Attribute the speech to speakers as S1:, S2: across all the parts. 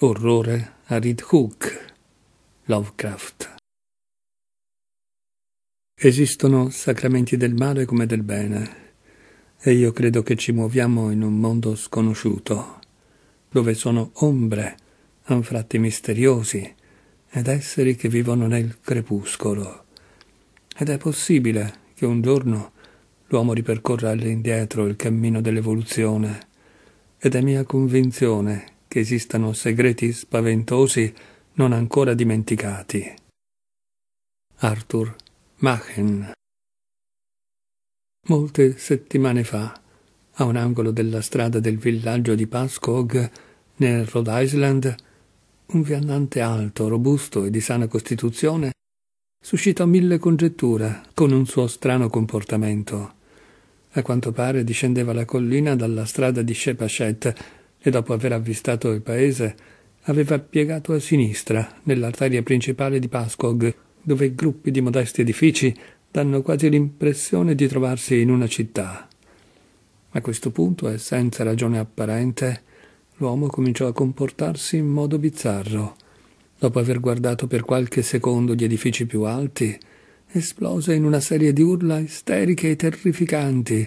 S1: Orrore a Reed Hook, Lovecraft. Esistono sacramenti del male come del bene, e io credo che ci muoviamo in un mondo sconosciuto, dove sono ombre, anfratti misteriosi, ed esseri che vivono nel crepuscolo. Ed è possibile che un giorno l'uomo ripercorra all'indietro il cammino dell'evoluzione, ed è mia convinzione che esistano segreti spaventosi non ancora dimenticati. Arthur Machen Molte settimane fa, a un angolo della strada del villaggio di Pascog, nel Rhode Island, un viandante alto, robusto e di sana costituzione suscitò mille congetture con un suo strano comportamento. A quanto pare discendeva la collina dalla strada di Shepachet e dopo aver avvistato il paese aveva piegato a sinistra nell'arteria principale di Pascog, dove gruppi di modesti edifici danno quasi l'impressione di trovarsi in una città. A questo punto, e senza ragione apparente, l'uomo cominciò a comportarsi in modo bizzarro. Dopo aver guardato per qualche secondo gli edifici più alti, esplose in una serie di urla isteriche e terrificanti,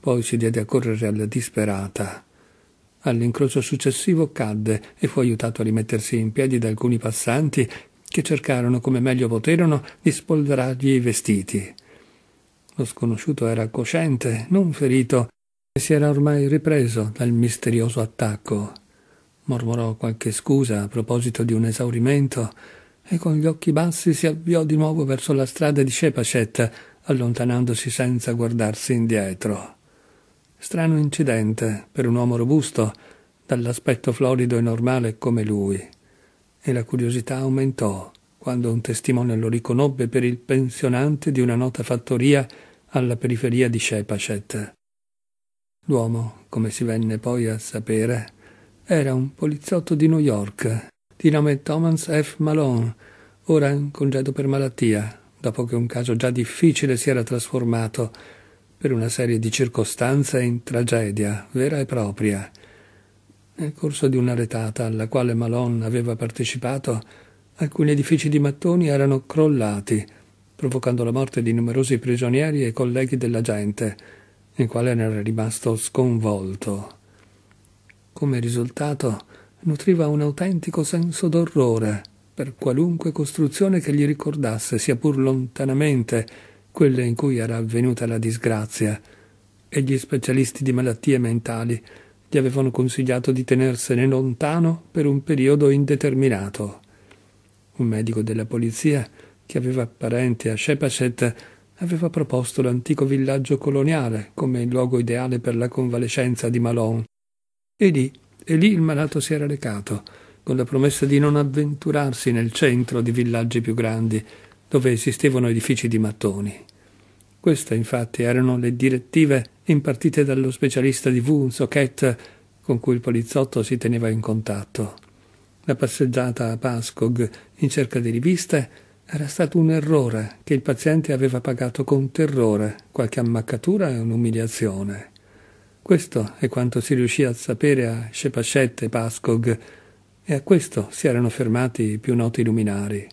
S1: poi si diede a correre alla disperata All'incrocio successivo cadde e fu aiutato a rimettersi in piedi da alcuni passanti che cercarono come meglio poterono di spolverargli i vestiti. Lo sconosciuto era cosciente, non ferito, e si era ormai ripreso dal misterioso attacco. Mormorò qualche scusa a proposito di un esaurimento e con gli occhi bassi si avviò di nuovo verso la strada di Shepachet, allontanandosi senza guardarsi indietro. Strano incidente per un uomo robusto, dall'aspetto florido e normale come lui. E la curiosità aumentò quando un testimone lo riconobbe per il pensionante di una nota fattoria alla periferia di Shepachet. L'uomo, come si venne poi a sapere, era un poliziotto di New York, di nome Thomas F. Malone, ora in congedo per malattia, dopo che un caso già difficile si era trasformato per una serie di circostanze in tragedia vera e propria. Nel corso di una retata alla quale Malon aveva partecipato, alcuni edifici di mattoni erano crollati, provocando la morte di numerosi prigionieri e colleghi della gente, il quale era rimasto sconvolto. Come risultato, nutriva un autentico senso d'orrore per qualunque costruzione che gli ricordasse, sia pur lontanamente, quelle in cui era avvenuta la disgrazia, e gli specialisti di malattie mentali gli avevano consigliato di tenersene lontano per un periodo indeterminato. Un medico della polizia, che aveva parenti a Shepachet, aveva proposto l'antico villaggio coloniale come il luogo ideale per la convalescenza di Malon. E lì, e lì il malato si era recato, con la promessa di non avventurarsi nel centro di villaggi più grandi, dove esistevano edifici di mattoni. Queste infatti erano le direttive impartite dallo specialista di V, Socket, con cui il poliziotto si teneva in contatto. La passeggiata a Pascog in cerca di riviste era stato un errore che il paziente aveva pagato con terrore, qualche ammaccatura e un'umiliazione. Questo è quanto si riuscì a sapere a Cepascette e Pascog, e a questo si erano fermati i più noti luminari.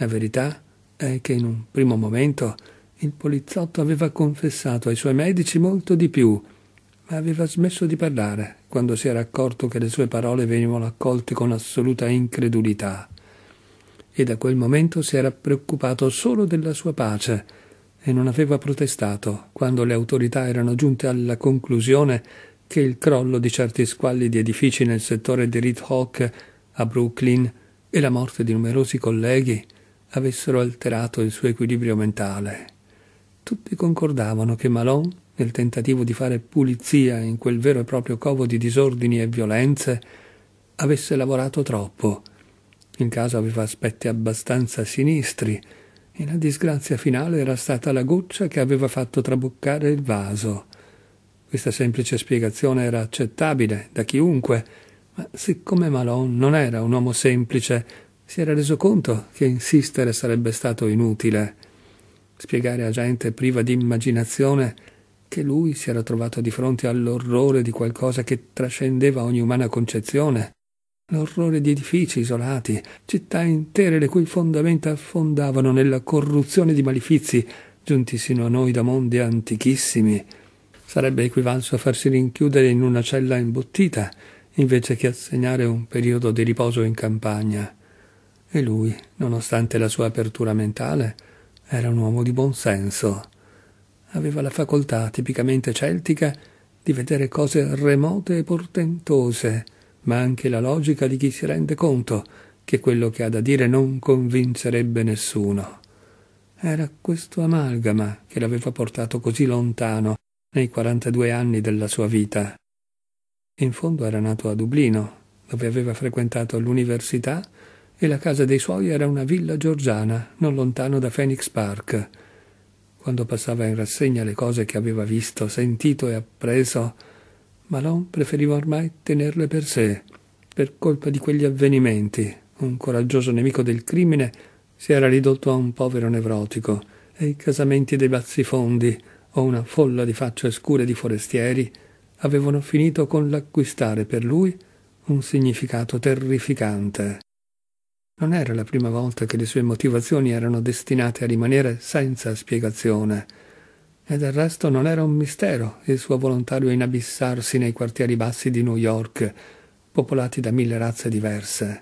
S1: La verità è che in un primo momento il poliziotto aveva confessato ai suoi medici molto di più, ma aveva smesso di parlare quando si era accorto che le sue parole venivano accolte con assoluta incredulità. E da quel momento si era preoccupato solo della sua pace e non aveva protestato quando le autorità erano giunte alla conclusione che il crollo di certi squalli di edifici nel settore di Reed Hawk a Brooklyn e la morte di numerosi colleghi avessero alterato il suo equilibrio mentale. Tutti concordavano che Malon, nel tentativo di fare pulizia in quel vero e proprio covo di disordini e violenze, avesse lavorato troppo. In caso aveva aspetti abbastanza sinistri e la disgrazia finale era stata la goccia che aveva fatto traboccare il vaso. Questa semplice spiegazione era accettabile da chiunque, ma siccome Malon non era un uomo semplice, si era reso conto che insistere sarebbe stato inutile, spiegare a gente priva di immaginazione che lui si era trovato di fronte all'orrore di qualcosa che trascendeva ogni umana concezione, l'orrore di edifici isolati, città intere le cui fondamenta affondavano nella corruzione di malefizi giunti sino a noi da mondi antichissimi. Sarebbe equivalso a farsi rinchiudere in una cella imbottita, invece che assegnare un periodo di riposo in campagna. E lui, nonostante la sua apertura mentale, era un uomo di buon senso. Aveva la facoltà tipicamente celtica di vedere cose remote e portentose, ma anche la logica di chi si rende conto che quello che ha da dire non convincerebbe nessuno. Era questo amalgama che l'aveva portato così lontano nei 42 anni della sua vita. In fondo era nato a Dublino, dove aveva frequentato l'università e la casa dei suoi era una villa georgiana, non lontano da Phoenix Park. Quando passava in rassegna le cose che aveva visto, sentito e appreso, Malon preferiva ormai tenerle per sé. Per colpa di quegli avvenimenti, un coraggioso nemico del crimine si era ridotto a un povero nevrotico e i casamenti dei bazzifondi o una folla di facce scure di forestieri avevano finito con l'acquistare per lui un significato terrificante. Non era la prima volta che le sue motivazioni erano destinate a rimanere senza spiegazione. E del resto non era un mistero il suo volontario inabissarsi nei quartieri bassi di New York, popolati da mille razze diverse.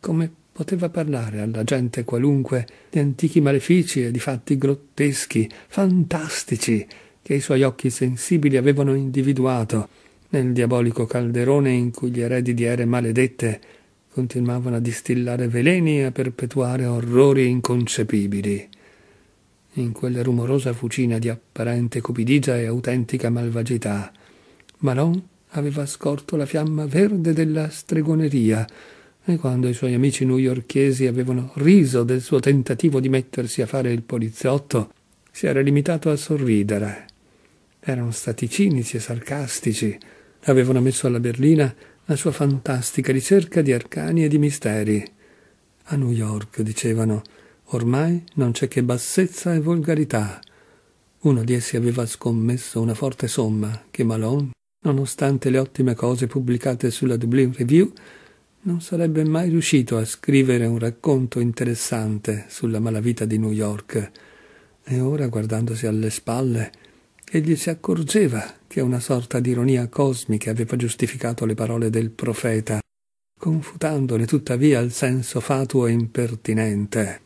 S1: Come poteva parlare alla gente qualunque di antichi malefici e di fatti grotteschi, fantastici, che i suoi occhi sensibili avevano individuato nel diabolico calderone in cui gli eredi di ere maledette continuavano a distillare veleni e a perpetuare orrori inconcepibili. In quella rumorosa fucina di apparente cupidigia e autentica malvagità, Malon aveva scorto la fiamma verde della stregoneria, e quando i suoi amici newyorchesi avevano riso del suo tentativo di mettersi a fare il poliziotto, si era limitato a sorridere. Erano stati cinici e sarcastici, avevano messo alla berlina la sua fantastica ricerca di arcani e di misteri. A New York, dicevano, ormai non c'è che bassezza e volgarità. Uno di essi aveva scommesso una forte somma che Malone, nonostante le ottime cose pubblicate sulla Dublin Review, non sarebbe mai riuscito a scrivere un racconto interessante sulla malavita di New York. E ora, guardandosi alle spalle, egli si accorgeva che una sorta di ironia cosmica aveva giustificato le parole del profeta, confutandone tuttavia il senso fatuo e impertinente.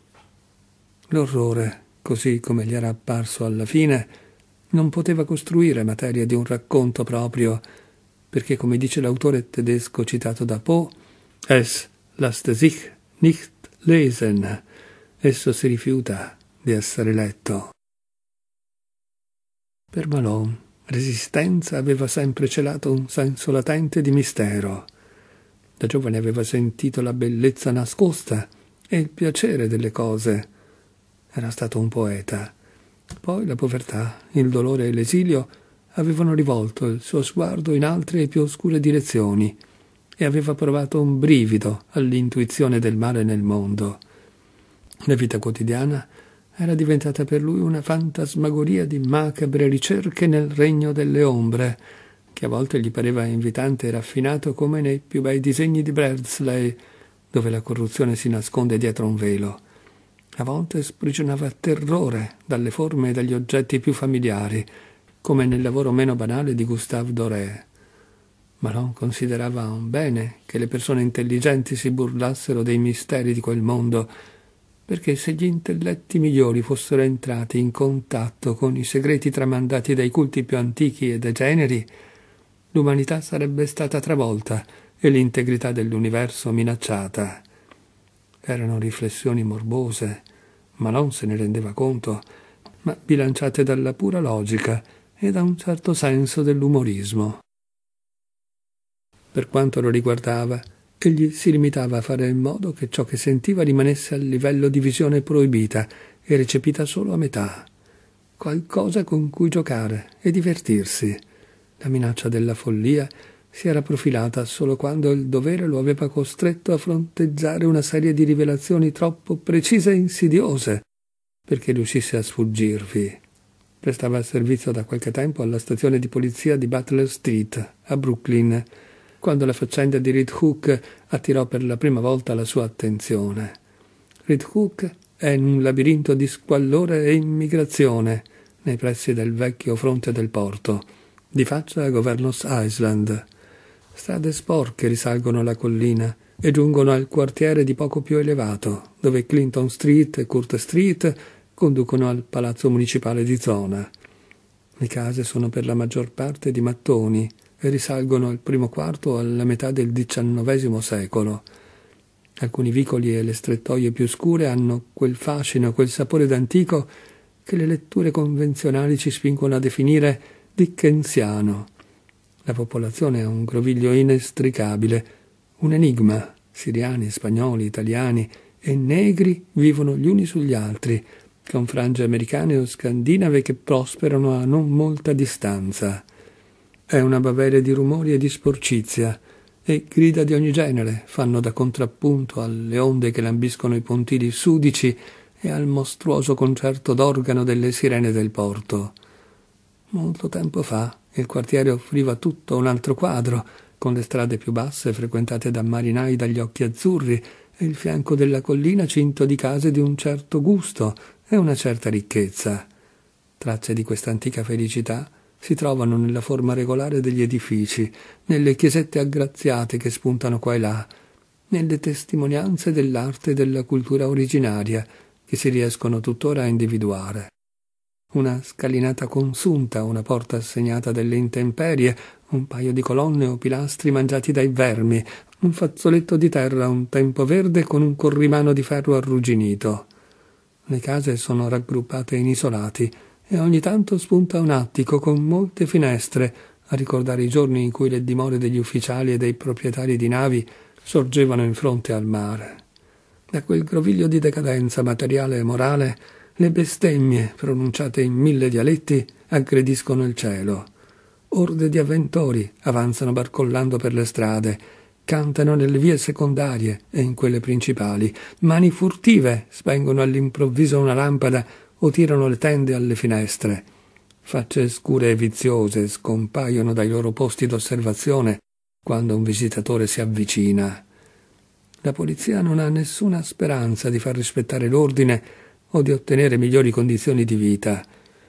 S1: L'orrore, così come gli era apparso alla fine, non poteva costruire materia di un racconto proprio, perché, come dice l'autore tedesco citato da Poe, es lasst sich nicht lesen, esso si rifiuta di essere letto. Per Malone, resistenza aveva sempre celato un senso latente di mistero. Da giovane aveva sentito la bellezza nascosta e il piacere delle cose. Era stato un poeta. Poi la povertà, il dolore e l'esilio avevano rivolto il suo sguardo in altre e più oscure direzioni e aveva provato un brivido all'intuizione del male nel mondo. La vita quotidiana era diventata per lui una fantasmagoria di macabre ricerche nel regno delle ombre, che a volte gli pareva invitante e raffinato come nei più bei disegni di Bradsley, dove la corruzione si nasconde dietro un velo. A volte sprigionava terrore dalle forme e dagli oggetti più familiari, come nel lavoro meno banale di Gustave Doré. Malon considerava un bene che le persone intelligenti si burlassero dei misteri di quel mondo perché se gli intelletti migliori fossero entrati in contatto con i segreti tramandati dai culti più antichi e degeneri, l'umanità sarebbe stata travolta e l'integrità dell'universo minacciata. Erano riflessioni morbose, ma non se ne rendeva conto, ma bilanciate dalla pura logica e da un certo senso dell'umorismo. Per quanto lo riguardava, Egli si limitava a fare in modo che ciò che sentiva rimanesse al livello di visione proibita e recepita solo a metà. Qualcosa con cui giocare e divertirsi. La minaccia della follia si era profilata solo quando il dovere lo aveva costretto a fronteggiare una serie di rivelazioni troppo precise e insidiose perché riuscisse a sfuggirvi. Prestava servizio da qualche tempo alla stazione di polizia di Butler Street, a Brooklyn, quando la faccenda di Reed Hook attirò per la prima volta la sua attenzione. Reed Hook è in un labirinto di squallore e immigrazione nei pressi del vecchio fronte del porto, di faccia a Governors Island. Strade sporche risalgono la collina e giungono al quartiere di poco più elevato, dove Clinton Street e Curte Street conducono al palazzo municipale di zona. Le case sono per la maggior parte di mattoni, risalgono al primo quarto alla metà del XIX secolo. Alcuni vicoli e le strettoie più scure hanno quel fascino, quel sapore d'antico che le letture convenzionali ci spingono a definire dickensiano. La popolazione è un groviglio inestricabile, un enigma. Siriani, spagnoli, italiani e negri vivono gli uni sugli altri, con frange americane o scandinave che prosperano a non molta distanza. È una baveglia di rumori e di sporcizia, e grida di ogni genere fanno da contrappunto alle onde che lambiscono i pontili sudici e al mostruoso concerto d'organo delle sirene del porto. Molto tempo fa il quartiere offriva tutto un altro quadro, con le strade più basse frequentate da marinai dagli occhi azzurri e il fianco della collina cinto di case di un certo gusto e una certa ricchezza. Tracce di questa antica felicità si trovano nella forma regolare degli edifici, nelle chiesette aggraziate che spuntano qua e là, nelle testimonianze dell'arte e della cultura originaria che si riescono tuttora a individuare. Una scalinata consunta, una porta segnata dalle intemperie, un paio di colonne o pilastri mangiati dai vermi, un fazzoletto di terra un tempo verde con un corrimano di ferro arrugginito. Le case sono raggruppate in isolati, e ogni tanto spunta un attico con molte finestre a ricordare i giorni in cui le dimore degli ufficiali e dei proprietari di navi sorgevano in fronte al mare. Da quel groviglio di decadenza materiale e morale le bestemmie, pronunciate in mille dialetti, aggrediscono il cielo. Orde di avventori avanzano barcollando per le strade, cantano nelle vie secondarie e in quelle principali. Mani furtive spengono all'improvviso una lampada o tirano le tende alle finestre. Facce scure e viziose scompaiono dai loro posti d'osservazione quando un visitatore si avvicina. La polizia non ha nessuna speranza di far rispettare l'ordine o di ottenere migliori condizioni di vita.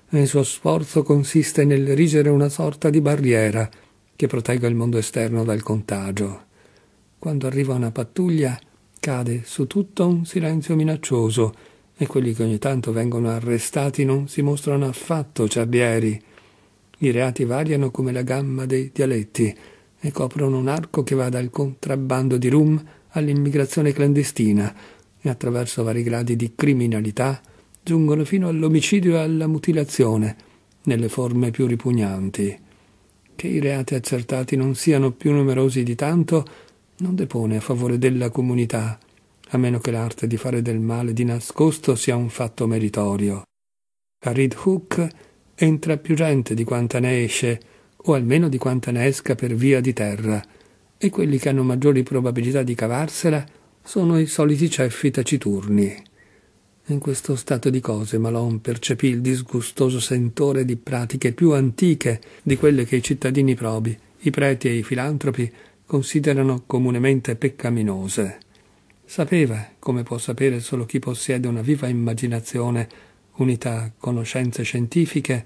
S1: Il suo sforzo consiste nel erigere una sorta di barriera che protegga il mondo esterno dal contagio. Quando arriva una pattuglia, cade su tutto un silenzio minaccioso e quelli che ogni tanto vengono arrestati non si mostrano affatto ciabbieri. I reati variano come la gamma dei dialetti e coprono un arco che va dal contrabbando di rum all'immigrazione clandestina e attraverso vari gradi di criminalità giungono fino all'omicidio e alla mutilazione nelle forme più ripugnanti. Che i reati accertati non siano più numerosi di tanto non depone a favore della comunità, a meno che l'arte di fare del male di nascosto sia un fatto meritorio. A Reed Hook entra più gente di quanta ne esce, o almeno di quanta ne esca per via di terra, e quelli che hanno maggiori probabilità di cavarsela sono i soliti ceffi taciturni. In questo stato di cose Malone percepì il disgustoso sentore di pratiche più antiche di quelle che i cittadini probi, i preti e i filantropi considerano comunemente peccaminose. Sapeva, come può sapere solo chi possiede una viva immaginazione unita a conoscenze scientifiche,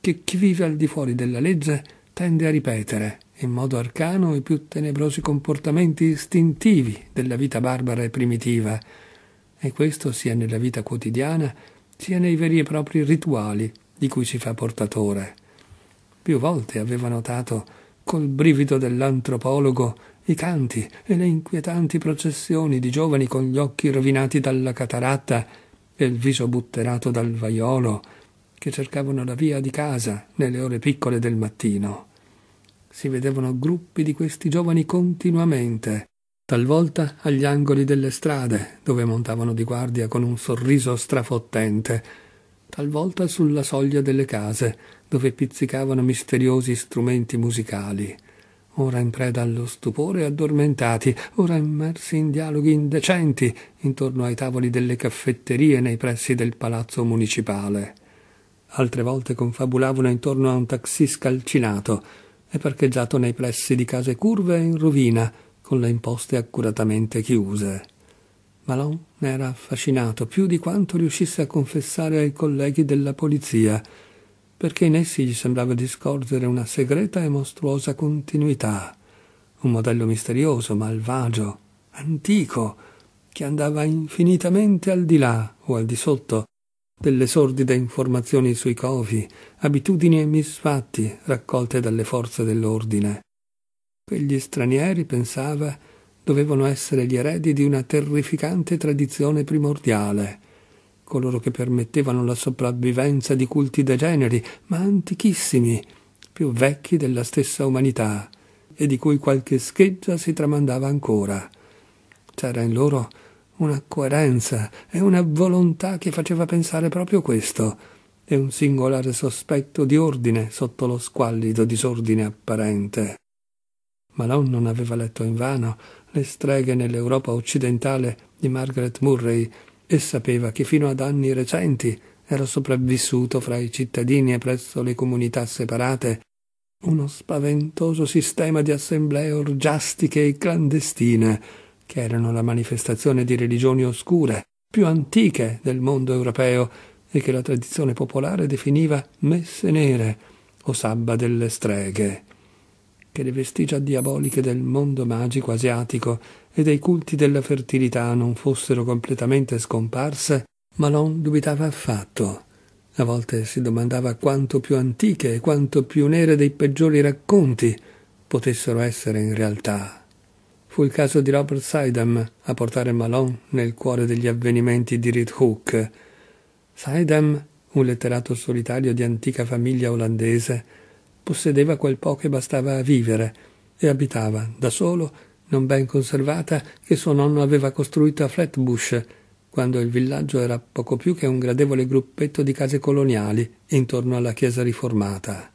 S1: che chi vive al di fuori della legge tende a ripetere, in modo arcano, i più tenebrosi comportamenti istintivi della vita barbara e primitiva, e questo sia nella vita quotidiana, sia nei veri e propri rituali di cui si fa portatore. Più volte aveva notato, col brivido dell'antropologo, i canti e le inquietanti processioni di giovani con gli occhi rovinati dalla cataratta e il viso butterato dal vaiolo che cercavano la via di casa nelle ore piccole del mattino. Si vedevano gruppi di questi giovani continuamente, talvolta agli angoli delle strade, dove montavano di guardia con un sorriso strafottente, talvolta sulla soglia delle case, dove pizzicavano misteriosi strumenti musicali ora in preda allo stupore addormentati, ora immersi in dialoghi indecenti intorno ai tavoli delle caffetterie nei pressi del palazzo municipale. Altre volte confabulavano intorno a un taxi scalcinato e parcheggiato nei pressi di case curve e in rovina, con le imposte accuratamente chiuse. Malon ne era affascinato più di quanto riuscisse a confessare ai colleghi della polizia perché in essi gli sembrava di scorgere una segreta e mostruosa continuità, un modello misterioso, malvagio, antico, che andava infinitamente al di là o al di sotto delle sordide informazioni sui covi, abitudini e misfatti raccolte dalle forze dell'ordine. Quegli stranieri, pensava, dovevano essere gli eredi di una terrificante tradizione primordiale, coloro che permettevano la sopravvivenza di culti degeneri, ma antichissimi, più vecchi della stessa umanità, e di cui qualche scheggia si tramandava ancora. C'era in loro una coerenza e una volontà che faceva pensare proprio questo, e un singolare sospetto di ordine sotto lo squallido disordine apparente. Malone non aveva letto invano le streghe nell'Europa occidentale di Margaret Murray, e sapeva che fino ad anni recenti era sopravvissuto fra i cittadini e presso le comunità separate uno spaventoso sistema di assemblee orgiastiche e clandestine, che erano la manifestazione di religioni oscure, più antiche del mondo europeo, e che la tradizione popolare definiva messe nere o sabba delle streghe, che le vestigia diaboliche del mondo magico asiatico e dei culti della fertilità non fossero completamente scomparse, ma non dubitava affatto. A volte si domandava quanto più antiche e quanto più nere dei peggiori racconti potessero essere in realtà. Fu il caso di Robert Sidam a portare Malone nel cuore degli avvenimenti di Reed Hook. Sidam, un letterato solitario di antica famiglia olandese, possedeva quel po' che bastava a vivere e abitava da solo non ben conservata, che suo nonno aveva costruito a Flatbush, quando il villaggio era poco più che un gradevole gruppetto di case coloniali intorno alla chiesa riformata.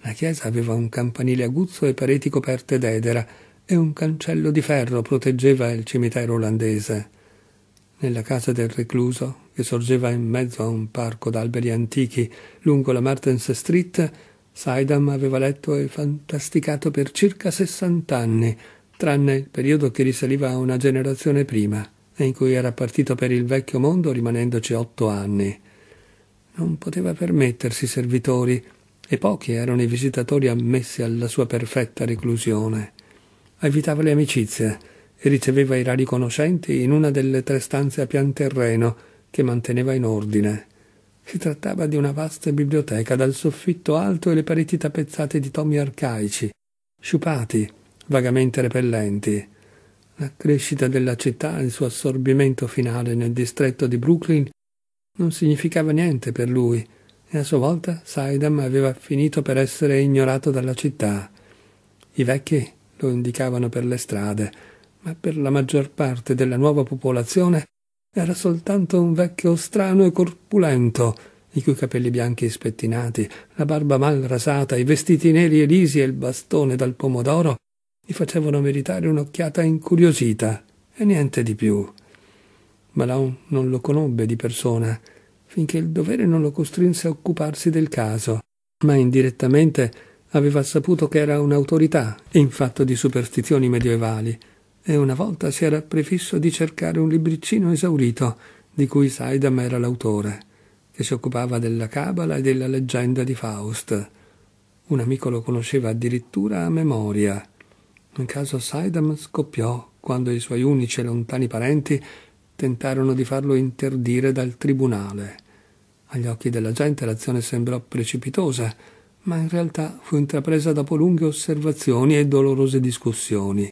S1: La chiesa aveva un campanile aguzzo e pareti coperte d'edera, e un cancello di ferro proteggeva il cimitero olandese. Nella casa del recluso, che sorgeva in mezzo a un parco d'alberi antichi lungo la Martens Street, Saidam aveva letto e fantasticato per circa sessant'anni tranne il periodo che risaliva a una generazione prima e in cui era partito per il vecchio mondo rimanendoci otto anni. Non poteva permettersi servitori e pochi erano i visitatori ammessi alla sua perfetta reclusione. Evitava le amicizie e riceveva i rari conoscenti in una delle tre stanze a pian terreno che manteneva in ordine. Si trattava di una vasta biblioteca dal soffitto alto e le pareti tappezzate di tomi arcaici, sciupati, vagamente repellenti. La crescita della città e il suo assorbimento finale nel distretto di Brooklyn non significava niente per lui, e a sua volta Saidam aveva finito per essere ignorato dalla città. I vecchi lo indicavano per le strade, ma per la maggior parte della nuova popolazione era soltanto un vecchio strano e corpulento, i cui capelli bianchi spettinati, la barba mal rasata, i vestiti neri e lisi e il bastone dal pomodoro gli facevano meritare un'occhiata incuriosita e niente di più. Malone non lo conobbe di persona, finché il dovere non lo costrinse a occuparsi del caso, ma indirettamente aveva saputo che era un'autorità in fatto di superstizioni medievali, e una volta si era prefisso di cercare un libriccino esaurito di cui Saidam era l'autore, che si occupava della Cabala e della leggenda di Faust. Un amico lo conosceva addirittura a memoria. Nel caso Saidam scoppiò quando i suoi unici e lontani parenti tentarono di farlo interdire dal tribunale. Agli occhi della gente l'azione sembrò precipitosa, ma in realtà fu intrapresa dopo lunghe osservazioni e dolorose discussioni.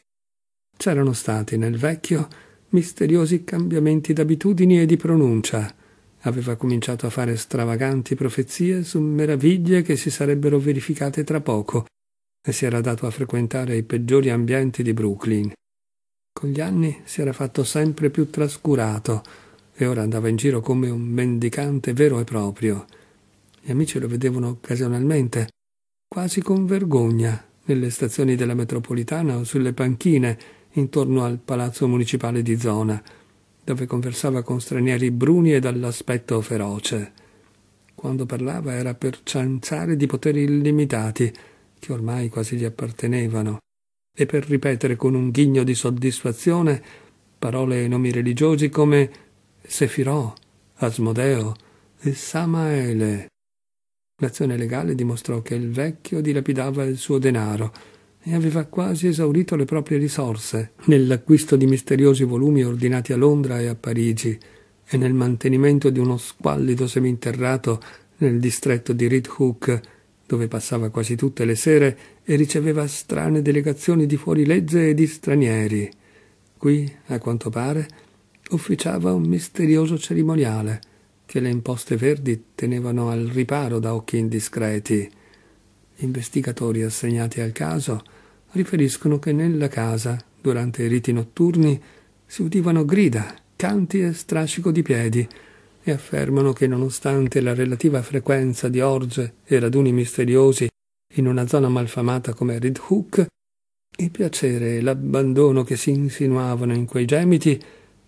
S1: C'erano stati nel vecchio misteriosi cambiamenti d'abitudini e di pronuncia. Aveva cominciato a fare stravaganti profezie su meraviglie che si sarebbero verificate tra poco e si era dato a frequentare i peggiori ambienti di Brooklyn. Con gli anni si era fatto sempre più trascurato e ora andava in giro come un mendicante vero e proprio. Gli amici lo vedevano occasionalmente, quasi con vergogna, nelle stazioni della metropolitana o sulle panchine intorno al palazzo municipale di zona, dove conversava con stranieri bruni e dall'aspetto feroce. Quando parlava era per cianciare di poteri illimitati, che ormai quasi gli appartenevano, e per ripetere con un ghigno di soddisfazione parole e nomi religiosi come Sefirò, Asmodeo e Samaele. L'azione legale dimostrò che il vecchio dilapidava il suo denaro e aveva quasi esaurito le proprie risorse nell'acquisto di misteriosi volumi ordinati a Londra e a Parigi e nel mantenimento di uno squallido seminterrato nel distretto di Red Hook dove passava quasi tutte le sere e riceveva strane delegazioni di fuorilegge e di stranieri. Qui, a quanto pare, officiava un misterioso cerimoniale che le imposte verdi tenevano al riparo da occhi indiscreti. Investigatori assegnati al caso riferiscono che nella casa, durante i riti notturni, si udivano grida, canti e strascico di piedi, e affermano che nonostante la relativa frequenza di orge e raduni misteriosi in una zona malfamata come Red Hook, il piacere e l'abbandono che si insinuavano in quei gemiti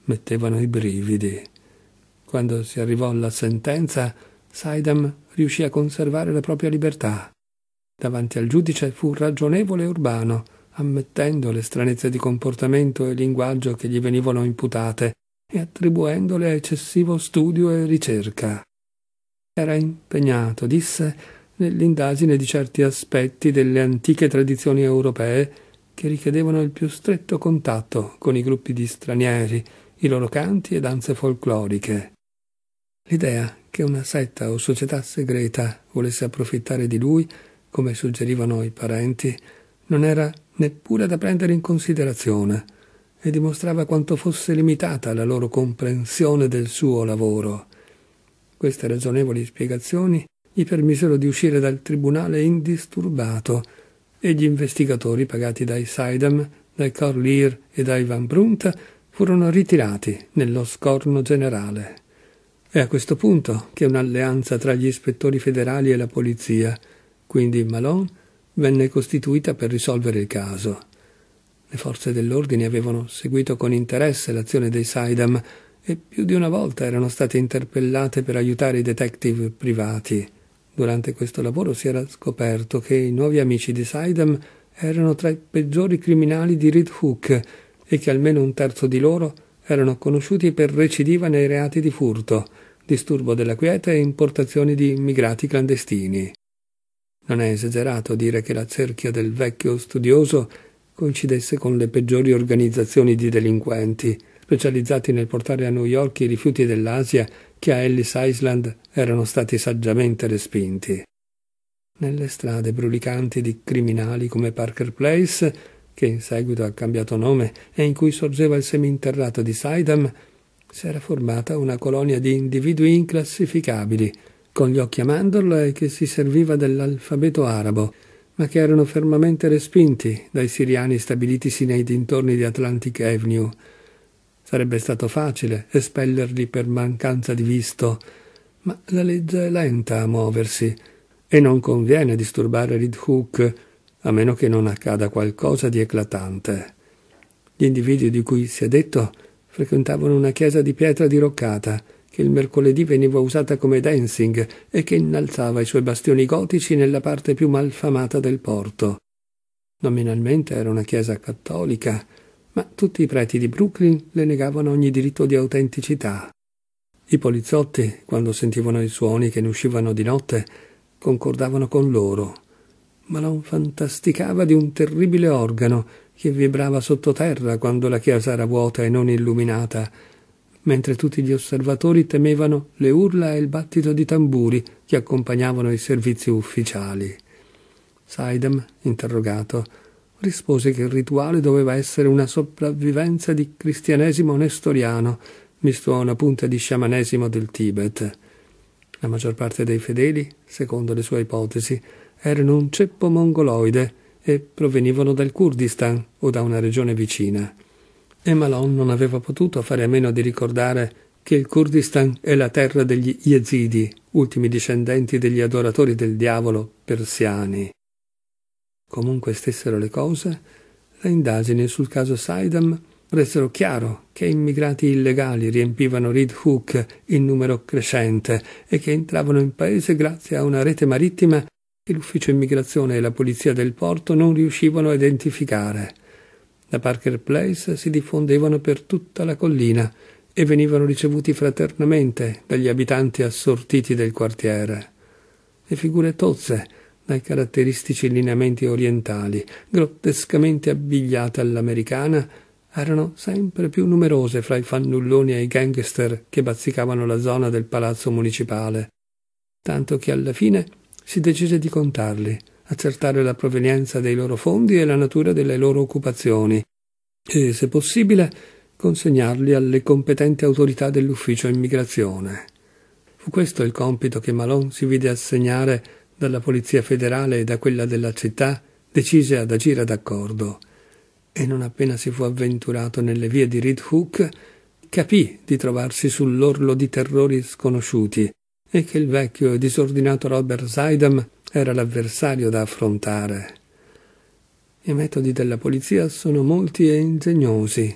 S1: mettevano i brividi. Quando si arrivò alla sentenza, Saidam riuscì a conservare la propria libertà. Davanti al giudice fu ragionevole e urbano, ammettendo le stranezze di comportamento e linguaggio che gli venivano imputate e attribuendole a eccessivo studio e ricerca. Era impegnato, disse, nell'indagine di certi aspetti delle antiche tradizioni europee che richiedevano il più stretto contatto con i gruppi di stranieri, i loro canti e danze folcloriche. L'idea che una setta o società segreta volesse approfittare di lui, come suggerivano i parenti, non era neppure da prendere in considerazione e dimostrava quanto fosse limitata la loro comprensione del suo lavoro. Queste ragionevoli spiegazioni gli permisero di uscire dal tribunale indisturbato e gli investigatori pagati dai Sidam, dai Corlier e dai Van Brunt furono ritirati nello scorno generale. È a questo punto che un'alleanza tra gli ispettori federali e la polizia, quindi Malone, venne costituita per risolvere il caso. Le forze dell'ordine avevano seguito con interesse l'azione dei Saidam e più di una volta erano state interpellate per aiutare i detective privati. Durante questo lavoro si era scoperto che i nuovi amici di Saidam erano tra i peggiori criminali di Reed Hook e che almeno un terzo di loro erano conosciuti per recidiva nei reati di furto, disturbo della quiete e importazioni di immigrati clandestini. Non è esagerato dire che la cerchia del vecchio studioso coincidesse con le peggiori organizzazioni di delinquenti, specializzati nel portare a New York i rifiuti dell'Asia che a Ellis Island erano stati saggiamente respinti. Nelle strade brulicanti di criminali come Parker Place, che in seguito ha cambiato nome e in cui sorgeva il seminterrato di Sidam, si era formata una colonia di individui inclassificabili, con gli occhi a mandorla e che si serviva dell'alfabeto arabo ma che erano fermamente respinti dai siriani stabilitisi nei dintorni di Atlantic Avenue. Sarebbe stato facile espellerli per mancanza di visto, ma la legge è lenta a muoversi e non conviene disturbare Reed Hook a meno che non accada qualcosa di eclatante. Gli individui di cui si è detto frequentavano una chiesa di pietra diroccata che il mercoledì veniva usata come dancing e che innalzava i suoi bastioni gotici nella parte più malfamata del porto. Nominalmente era una chiesa cattolica, ma tutti i preti di Brooklyn le negavano ogni diritto di autenticità. I poliziotti, quando sentivano i suoni che ne uscivano di notte, concordavano con loro. Malone fantasticava di un terribile organo che vibrava sottoterra quando la chiesa era vuota e non illuminata, mentre tutti gli osservatori temevano le urla e il battito di tamburi che accompagnavano i servizi ufficiali. Saidem, interrogato, rispose che il rituale doveva essere una sopravvivenza di cristianesimo nestoriano, misto a una punta di sciamanesimo del Tibet. La maggior parte dei fedeli, secondo le sue ipotesi, erano un ceppo mongoloide e provenivano dal Kurdistan o da una regione vicina e Malon non aveva potuto fare a meno di ricordare che il Kurdistan è la terra degli Yezidi, ultimi discendenti degli adoratori del diavolo persiani. Comunque stessero le cose, le indagini sul caso Saidam resero chiaro che immigrati illegali riempivano Reed Hook in numero crescente e che entravano in paese grazie a una rete marittima che l'ufficio immigrazione e la polizia del porto non riuscivano a identificare. Da Parker Place si diffondevano per tutta la collina e venivano ricevuti fraternamente dagli abitanti assortiti del quartiere. Le figure tozze, dai caratteristici lineamenti orientali, grottescamente abbigliate all'americana, erano sempre più numerose fra i fannulloni e i gangster che bazzicavano la zona del palazzo municipale, tanto che alla fine si decise di contarli accertare la provenienza dei loro fondi e la natura delle loro occupazioni e, se possibile, consegnarli alle competenti autorità dell'ufficio immigrazione. Fu questo il compito che Malon si vide assegnare dalla Polizia federale e da quella della città, decise ad agire d'accordo. E non appena si fu avventurato nelle vie di Reed Hook, capì di trovarsi sull'orlo di terrori sconosciuti e che il vecchio e disordinato Robert Zidam era l'avversario da affrontare. I metodi della polizia sono molti e ingegnosi,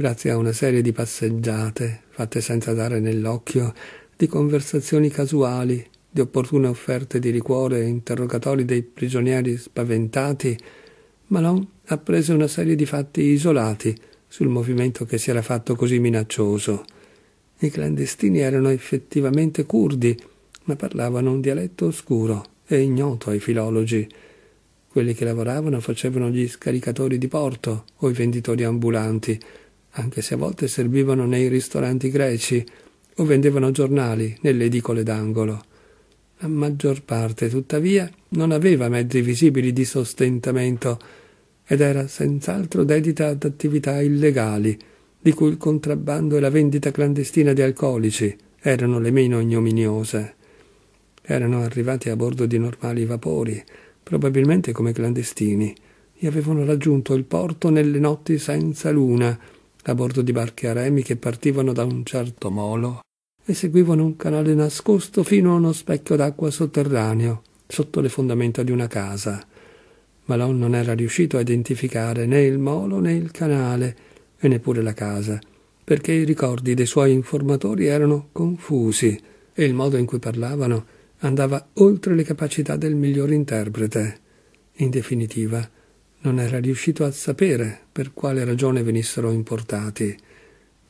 S1: grazie a una serie di passeggiate, fatte senza dare nell'occhio, di conversazioni casuali, di opportune offerte di liquore e interrogatori dei prigionieri spaventati, Malon apprese una serie di fatti isolati sul movimento che si era fatto così minaccioso. I clandestini erano effettivamente curdi, ma parlavano un dialetto oscuro e ignoto ai filologi. Quelli che lavoravano facevano gli scaricatori di porto o i venditori ambulanti, anche se a volte servivano nei ristoranti greci o vendevano giornali nelle edicole d'angolo. La maggior parte, tuttavia, non aveva mezzi visibili di sostentamento ed era senz'altro dedita ad attività illegali, di cui il contrabbando e la vendita clandestina di alcolici erano le meno ignominiose. Erano arrivati a bordo di normali vapori, probabilmente come clandestini, e avevano raggiunto il porto nelle notti senza luna, a bordo di barche a remi che partivano da un certo molo e seguivano un canale nascosto fino a uno specchio d'acqua sotterraneo, sotto le fondamenta di una casa. Malon non era riuscito a identificare né il molo né il canale, e neppure la casa, perché i ricordi dei suoi informatori erano confusi e il modo in cui parlavano andava oltre le capacità del miglior interprete. In definitiva, non era riuscito a sapere per quale ragione venissero importati.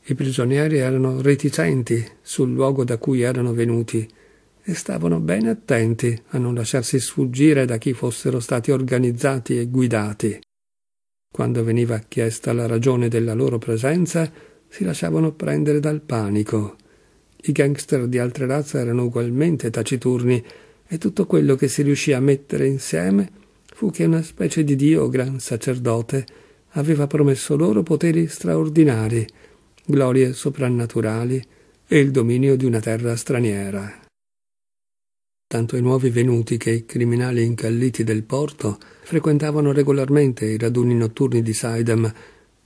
S1: I prigionieri erano reticenti sul luogo da cui erano venuti e stavano ben attenti a non lasciarsi sfuggire da chi fossero stati organizzati e guidati. Quando veniva chiesta la ragione della loro presenza, si lasciavano prendere dal panico i gangster di altre razze erano ugualmente taciturni e tutto quello che si riuscì a mettere insieme fu che una specie di dio gran sacerdote aveva promesso loro poteri straordinari, glorie soprannaturali e il dominio di una terra straniera. Tanto i nuovi venuti che i criminali incalliti del porto frequentavano regolarmente i raduni notturni di Saidam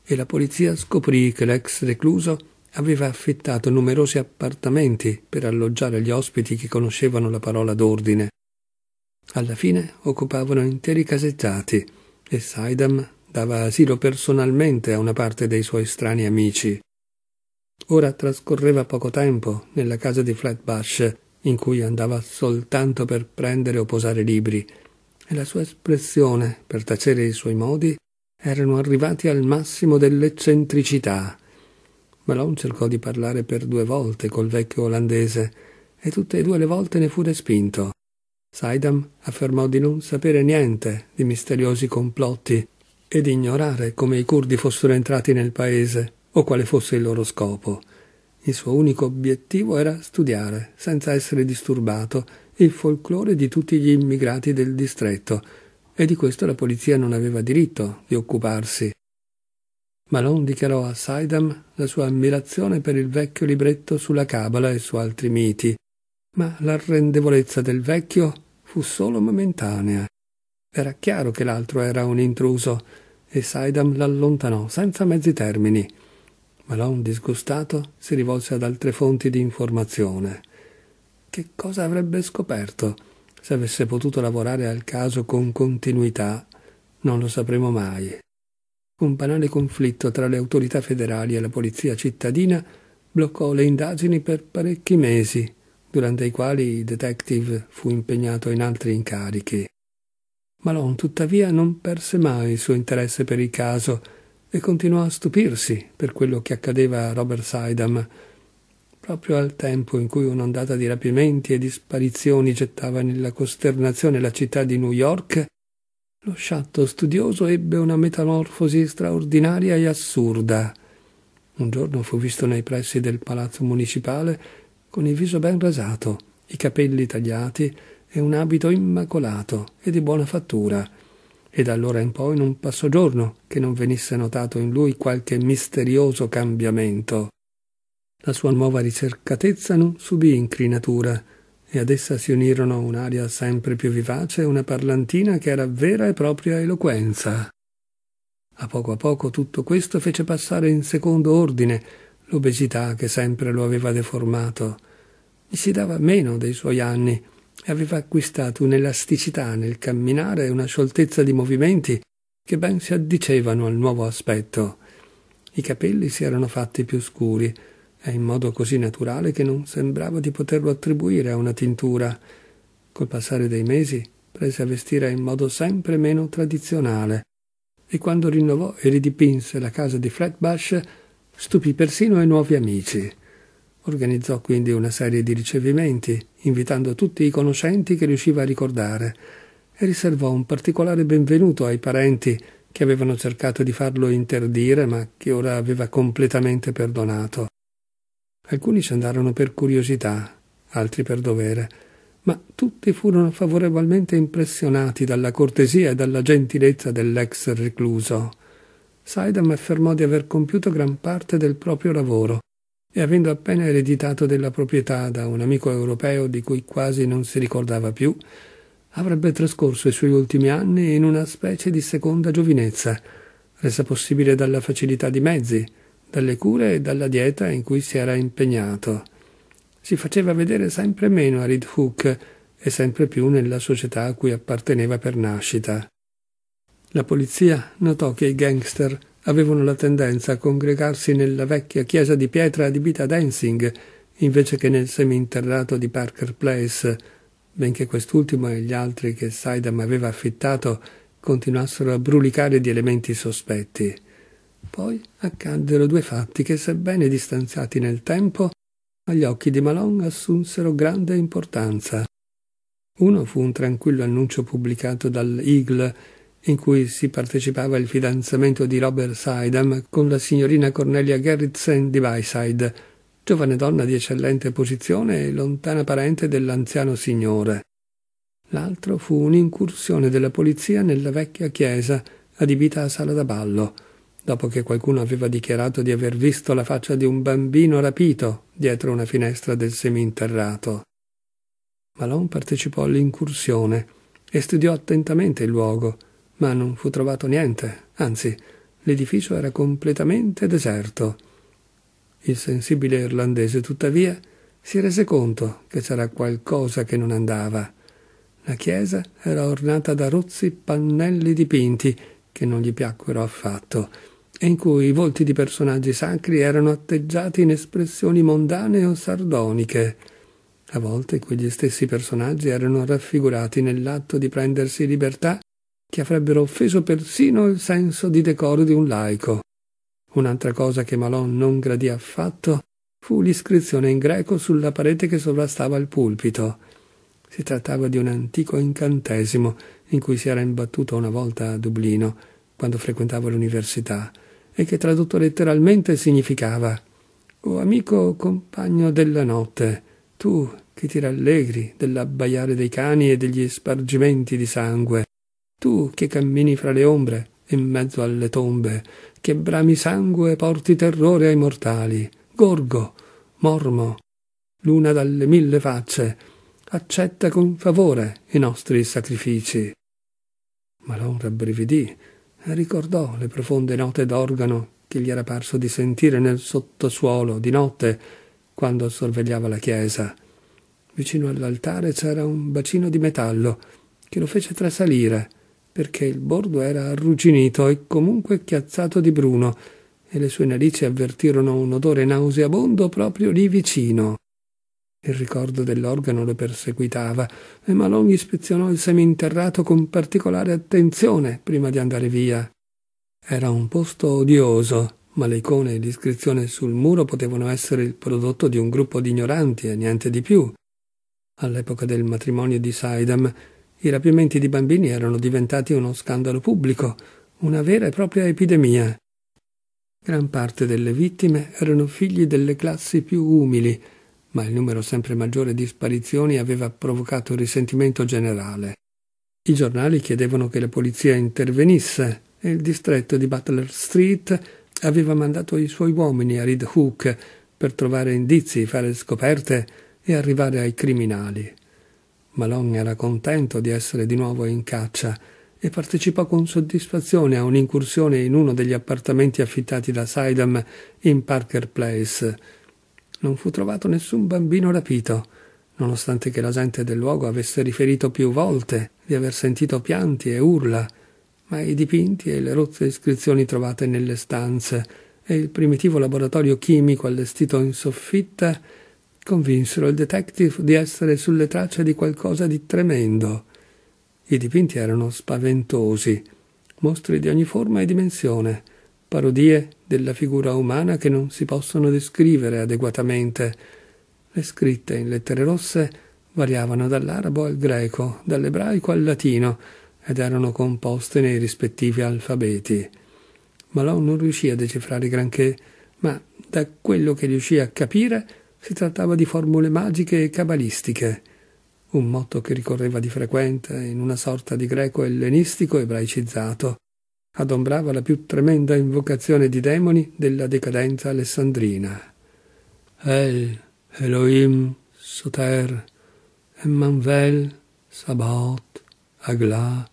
S1: e la polizia scoprì che l'ex recluso aveva affittato numerosi appartamenti per alloggiare gli ospiti che conoscevano la parola d'ordine. Alla fine occupavano interi casettati e Saidam dava asilo personalmente a una parte dei suoi strani amici. Ora trascorreva poco tempo nella casa di Flatbush, in cui andava soltanto per prendere o posare libri, e la sua espressione, per tacere i suoi modi, erano arrivati al massimo dell'eccentricità. Malone cercò di parlare per due volte col vecchio olandese e tutte e due le volte ne fu respinto. Saidam affermò di non sapere niente di misteriosi complotti e di ignorare come i curdi fossero entrati nel paese o quale fosse il loro scopo. Il suo unico obiettivo era studiare, senza essere disturbato, il folklore di tutti gli immigrati del distretto, e di questo la polizia non aveva diritto di occuparsi. Malon dichiarò a Saidam la sua ammirazione per il vecchio libretto sulla Cabala e su altri miti, ma l'arrendevolezza del vecchio fu solo momentanea. Era chiaro che l'altro era un intruso e Saidam l'allontanò senza mezzi termini. Malon, disgustato, si rivolse ad altre fonti di informazione. Che cosa avrebbe scoperto? Se avesse potuto lavorare al caso con continuità, non lo sapremo mai. Un banale conflitto tra le autorità federali e la polizia cittadina bloccò le indagini per parecchi mesi, durante i quali il detective fu impegnato in altri incarichi. Malone tuttavia non perse mai il suo interesse per il caso e continuò a stupirsi per quello che accadeva a Robert Sidam, proprio al tempo in cui un'ondata di rapimenti e di sparizioni gettava nella costernazione la città di New York lo sciatto studioso ebbe una metamorfosi straordinaria e assurda. Un giorno fu visto nei pressi del palazzo municipale con il viso ben rasato, i capelli tagliati e un abito immacolato e di buona fattura. E da allora in poi non passò giorno che non venisse notato in lui qualche misterioso cambiamento. La sua nuova ricercatezza non subì inclinatura e ad essa si unirono un'aria sempre più vivace e una parlantina che era vera e propria eloquenza. A poco a poco tutto questo fece passare in secondo ordine l'obesità che sempre lo aveva deformato. Gli si dava meno dei suoi anni e aveva acquistato un'elasticità nel camminare e una scioltezza di movimenti che ben si addicevano al nuovo aspetto. I capelli si erano fatti più scuri, e in modo così naturale che non sembrava di poterlo attribuire a una tintura. Col passare dei mesi prese a vestire in modo sempre meno tradizionale e quando rinnovò e ridipinse la casa di Flatbush stupì persino i nuovi amici. Organizzò quindi una serie di ricevimenti, invitando tutti i conoscenti che riusciva a ricordare, e riservò un particolare benvenuto ai parenti che avevano cercato di farlo interdire ma che ora aveva completamente perdonato. Alcuni ci andarono per curiosità, altri per dovere, ma tutti furono favorevolmente impressionati dalla cortesia e dalla gentilezza dell'ex recluso. Saidam affermò di aver compiuto gran parte del proprio lavoro e avendo appena ereditato della proprietà da un amico europeo di cui quasi non si ricordava più, avrebbe trascorso i suoi ultimi anni in una specie di seconda giovinezza, resa possibile dalla facilità di mezzi, dalle cure e dalla dieta in cui si era impegnato. Si faceva vedere sempre meno a Reed Hook e sempre più nella società a cui apparteneva per nascita. La polizia notò che i gangster avevano la tendenza a congregarsi nella vecchia chiesa di pietra adibita a Ensing invece che nel seminterrato di Parker Place, benché quest'ultimo e gli altri che Saidam aveva affittato continuassero a brulicare di elementi sospetti. Poi accaddero due fatti che, sebbene distanziati nel tempo, agli occhi di Malon assunsero grande importanza. Uno fu un tranquillo annuncio pubblicato dall'Eagle in cui si partecipava il fidanzamento di Robert Sidam con la signorina Cornelia Gerritsen di Byside, giovane donna di eccellente posizione e lontana parente dell'anziano signore. L'altro fu un'incursione della polizia nella vecchia chiesa adibita a sala da ballo, dopo che qualcuno aveva dichiarato di aver visto la faccia di un bambino rapito dietro una finestra del seminterrato. Malone partecipò all'incursione e studiò attentamente il luogo, ma non fu trovato niente, anzi, l'edificio era completamente deserto. Il sensibile irlandese, tuttavia, si rese conto che c'era qualcosa che non andava. La chiesa era ornata da rozzi pannelli dipinti che non gli piacquero affatto e in cui i volti di personaggi sacri erano atteggiati in espressioni mondane o sardoniche. A volte quegli stessi personaggi erano raffigurati nell'atto di prendersi libertà che avrebbero offeso persino il senso di decoro di un laico. Un'altra cosa che Malon non gradì affatto fu l'iscrizione in greco sulla parete che sovrastava il pulpito. Si trattava di un antico incantesimo in cui si era imbattuto una volta a Dublino, quando frequentava l'università e che tradotto letteralmente significava O amico compagno della notte, tu che ti rallegri dell'abbaiare dei cani e degli spargimenti di sangue, tu che cammini fra le ombre in mezzo alle tombe, che brami sangue e porti terrore ai mortali, gorgo, mormo, luna dalle mille facce, accetta con favore i nostri sacrifici. Ma Malon rabbrividì Ricordò le profonde note d'organo che gli era parso di sentire nel sottosuolo di notte quando sorvegliava la chiesa. Vicino all'altare c'era un bacino di metallo che lo fece trasalire perché il bordo era arrugginito e comunque chiazzato di bruno e le sue narici avvertirono un odore nauseabondo proprio lì vicino. Il ricordo dell'organo lo perseguitava e Malon ispezionò il seminterrato con particolare attenzione prima di andare via. Era un posto odioso, ma le icone e l'iscrizione sul muro potevano essere il prodotto di un gruppo di ignoranti e niente di più. All'epoca del matrimonio di Saidam, i rapimenti di bambini erano diventati uno scandalo pubblico, una vera e propria epidemia. Gran parte delle vittime erano figli delle classi più umili, ma il numero sempre maggiore di sparizioni aveva provocato il risentimento generale. I giornali chiedevano che la polizia intervenisse e il distretto di Butler Street aveva mandato i suoi uomini a Reed Hook per trovare indizi, fare scoperte e arrivare ai criminali. Malone era contento di essere di nuovo in caccia e partecipò con soddisfazione a un'incursione in uno degli appartamenti affittati da Sidem in Parker Place non fu trovato nessun bambino rapito, nonostante che la gente del luogo avesse riferito più volte di aver sentito pianti e urla, ma i dipinti e le rotte iscrizioni trovate nelle stanze e il primitivo laboratorio chimico allestito in soffitta convinsero il detective di essere sulle tracce di qualcosa di tremendo. I dipinti erano spaventosi, mostri di ogni forma e dimensione, parodie della figura umana che non si possono descrivere adeguatamente. Le scritte in lettere rosse variavano dall'arabo al greco, dall'ebraico al latino ed erano composte nei rispettivi alfabeti. Malò non riuscì a decifrare granché, ma da quello che riuscì a capire si trattava di formule magiche e cabalistiche. Un motto che ricorreva di frequente in una sorta di greco ellenistico ebraicizzato adombrava la più tremenda invocazione di demoni della decadenza alessandrina. El Elohim Soter Emmanvel Sabaoth Agla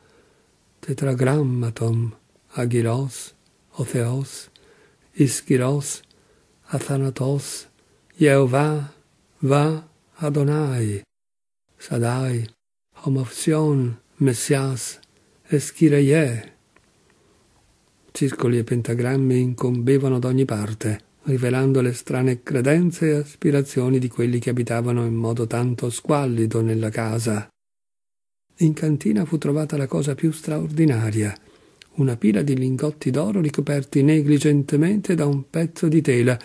S1: Tetragrammatom Agiros Otheos Iskiros Athanatos Jehovah Va Adonai Sadai Homopsion Messias Eskireyeh Circoli e pentagrammi incombevano da ogni parte, rivelando le strane credenze e aspirazioni di quelli che abitavano in modo tanto squallido nella casa. In cantina fu trovata la cosa più straordinaria, una pila di lingotti d'oro ricoperti negligentemente da un pezzo di tela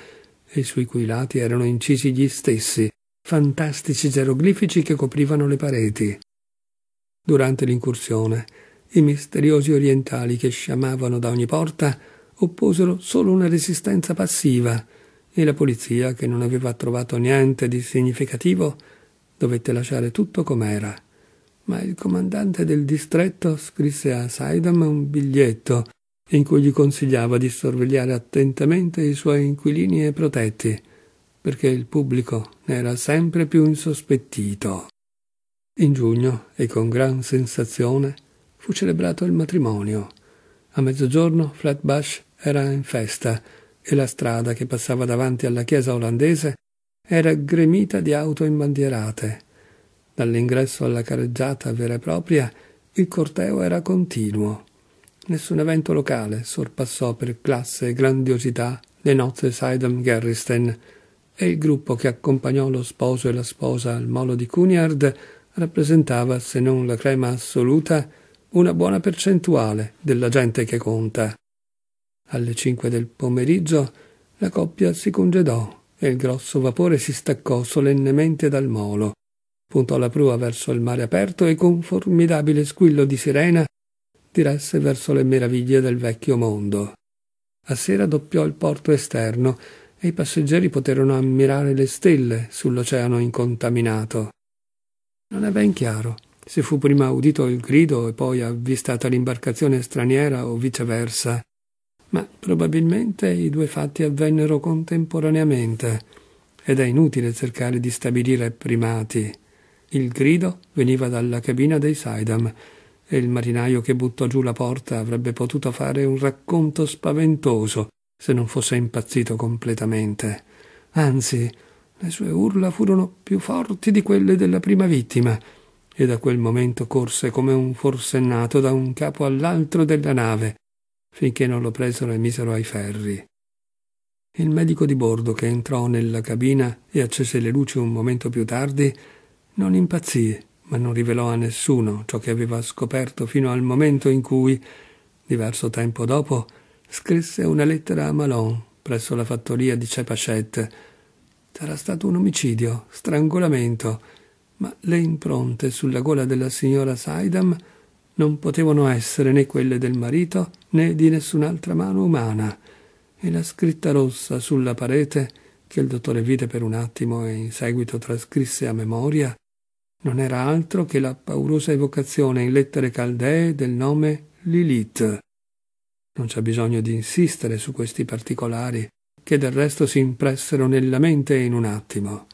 S1: e sui cui lati erano incisi gli stessi, fantastici geroglifici che coprivano le pareti. Durante l'incursione i misteriosi orientali che sciamavano da ogni porta opposero solo una resistenza passiva e la polizia, che non aveva trovato niente di significativo, dovette lasciare tutto com'era. Ma il comandante del distretto scrisse a Saidam un biglietto in cui gli consigliava di sorvegliare attentamente i suoi inquilini e protetti, perché il pubblico ne era sempre più insospettito. In giugno, e con gran sensazione, fu celebrato il matrimonio. A mezzogiorno Flatbush era in festa e la strada che passava davanti alla chiesa olandese era gremita di auto imbandierate. Dall'ingresso alla carreggiata vera e propria il corteo era continuo. Nessun evento locale sorpassò per classe e grandiosità le nozze Sidam Gerristen e il gruppo che accompagnò lo sposo e la sposa al molo di Cuniard rappresentava, se non la crema assoluta, una buona percentuale della gente che conta. Alle cinque del pomeriggio la coppia si congedò e il grosso vapore si staccò solennemente dal molo, puntò la prua verso il mare aperto e con formidabile squillo di sirena diresse verso le meraviglie del vecchio mondo. A sera doppiò il porto esterno e i passeggeri poterono ammirare le stelle sull'oceano incontaminato. Non è ben chiaro se fu prima udito il grido e poi avvistata l'imbarcazione straniera o viceversa. Ma probabilmente i due fatti avvennero contemporaneamente ed è inutile cercare di stabilire primati. Il grido veniva dalla cabina dei Saidam e il marinaio che buttò giù la porta avrebbe potuto fare un racconto spaventoso se non fosse impazzito completamente. Anzi, le sue urla furono più forti di quelle della prima vittima e da quel momento corse come un forsennato da un capo all'altro della nave, finché non lo presero e misero ai ferri. Il medico di bordo che entrò nella cabina e accese le luci un momento più tardi non impazzì, ma non rivelò a nessuno ciò che aveva scoperto fino al momento in cui, diverso tempo dopo, scrisse una lettera a Malon presso la fattoria di Cepachet. C'era stato un omicidio, strangolamento, ma le impronte sulla gola della signora Saidam non potevano essere né quelle del marito né di nessun'altra mano umana, e la scritta rossa sulla parete, che il dottore vide per un attimo e in seguito trascrisse a memoria, non era altro che la paurosa evocazione in lettere caldee del nome Lilith. Non c'è bisogno di insistere su questi particolari, che del resto si impressero nella mente in un attimo.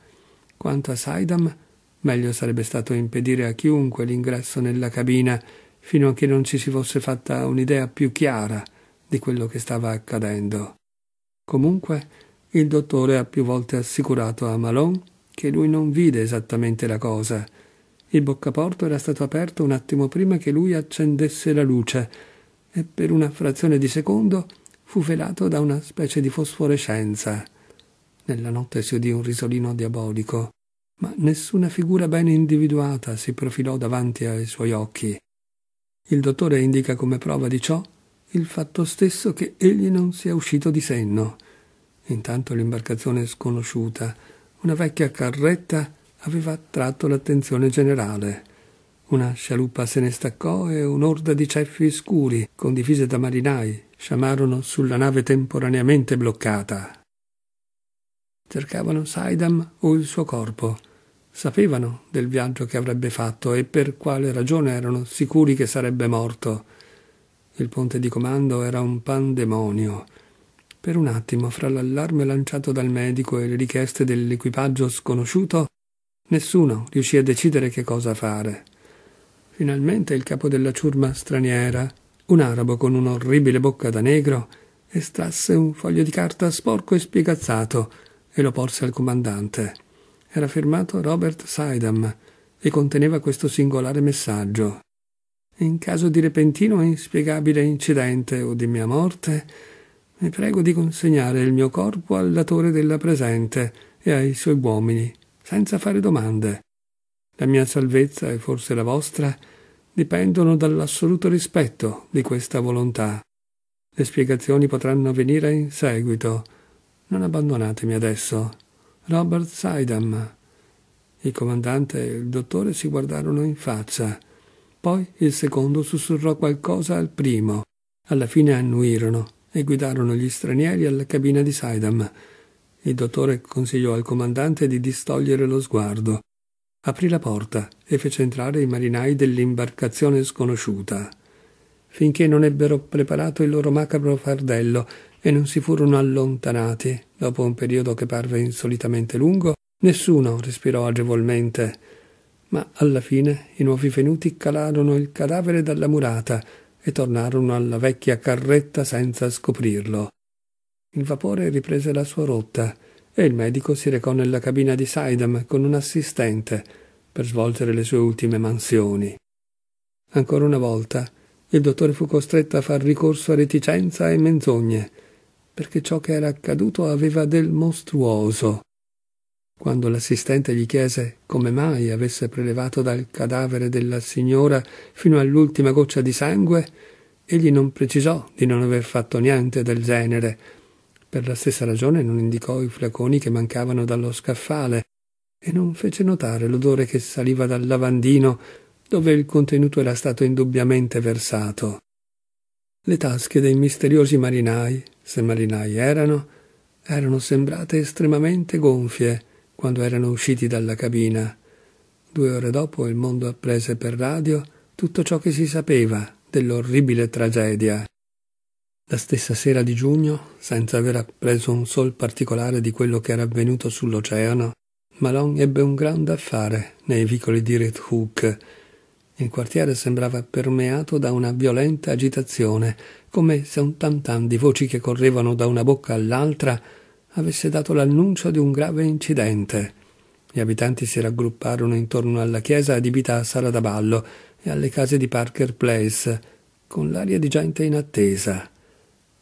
S1: Quanto a Saidam, Meglio sarebbe stato impedire a chiunque l'ingresso nella cabina fino a che non ci si fosse fatta un'idea più chiara di quello che stava accadendo. Comunque, il dottore ha più volte assicurato a Malone che lui non vide esattamente la cosa. Il boccaporto era stato aperto un attimo prima che lui accendesse la luce e per una frazione di secondo fu velato da una specie di fosforescenza. Nella notte si udì un risolino diabolico ma nessuna figura bene individuata si profilò davanti ai suoi occhi. Il dottore indica come prova di ciò il fatto stesso che egli non sia uscito di senno. Intanto l'imbarcazione sconosciuta, una vecchia carretta, aveva attratto l'attenzione generale. Una scialuppa se ne staccò e un'orda di ceffi scuri, condivise da marinai, sciamarono sulla nave temporaneamente bloccata. Cercavano Saidam o il suo corpo Sapevano del viaggio che avrebbe fatto e per quale ragione erano sicuri che sarebbe morto. Il ponte di comando era un pandemonio. Per un attimo, fra l'allarme lanciato dal medico e le richieste dell'equipaggio sconosciuto, nessuno riuscì a decidere che cosa fare. Finalmente il capo della ciurma straniera, un arabo con un'orribile bocca da negro, estrasse un foglio di carta sporco e spiegazzato e lo porse al comandante era firmato Robert Saidam e conteneva questo singolare messaggio. In caso di repentino e inspiegabile incidente o di mia morte, mi prego di consegnare il mio corpo al datore della presente e ai suoi uomini, senza fare domande. La mia salvezza e forse la vostra dipendono dall'assoluto rispetto di questa volontà. Le spiegazioni potranno venire in seguito. Non abbandonatemi adesso. Robert Saidam. Il comandante e il dottore si guardarono in faccia. Poi il secondo sussurrò qualcosa al primo. Alla fine annuirono e guidarono gli stranieri alla cabina di Saidam. Il dottore consigliò al comandante di distogliere lo sguardo. Aprì la porta e fece entrare i marinai dell'imbarcazione sconosciuta. Finché non ebbero preparato il loro macabro fardello, e non si furono allontanati. Dopo un periodo che parve insolitamente lungo, nessuno respirò agevolmente. Ma alla fine i nuovi venuti calarono il cadavere dalla murata e tornarono alla vecchia carretta senza scoprirlo. Il vapore riprese la sua rotta e il medico si recò nella cabina di Saidam con un assistente per svolgere le sue ultime mansioni. Ancora una volta il dottore fu costretto a far ricorso a reticenza e menzogne perché ciò che era accaduto aveva del mostruoso. Quando l'assistente gli chiese come mai avesse prelevato dal cadavere della signora fino all'ultima goccia di sangue, egli non precisò di non aver fatto niente del genere. Per la stessa ragione non indicò i flaconi che mancavano dallo scaffale e non fece notare l'odore che saliva dal lavandino dove il contenuto era stato indubbiamente versato. Le tasche dei misteriosi marinai, se marinai erano, erano sembrate estremamente gonfie quando erano usciti dalla cabina. Due ore dopo il mondo apprese per radio tutto ciò che si sapeva dell'orribile tragedia. La stessa sera di giugno, senza aver appreso un sol particolare di quello che era avvenuto sull'oceano, Malon ebbe un grande affare nei vicoli di Red Hook il quartiere sembrava permeato da una violenta agitazione, come se un tantan di voci che correvano da una bocca all'altra avesse dato l'annuncio di un grave incidente. Gli abitanti si raggrupparono intorno alla chiesa adibita a sala da ballo e alle case di Parker Place, con l'aria di gente in attesa.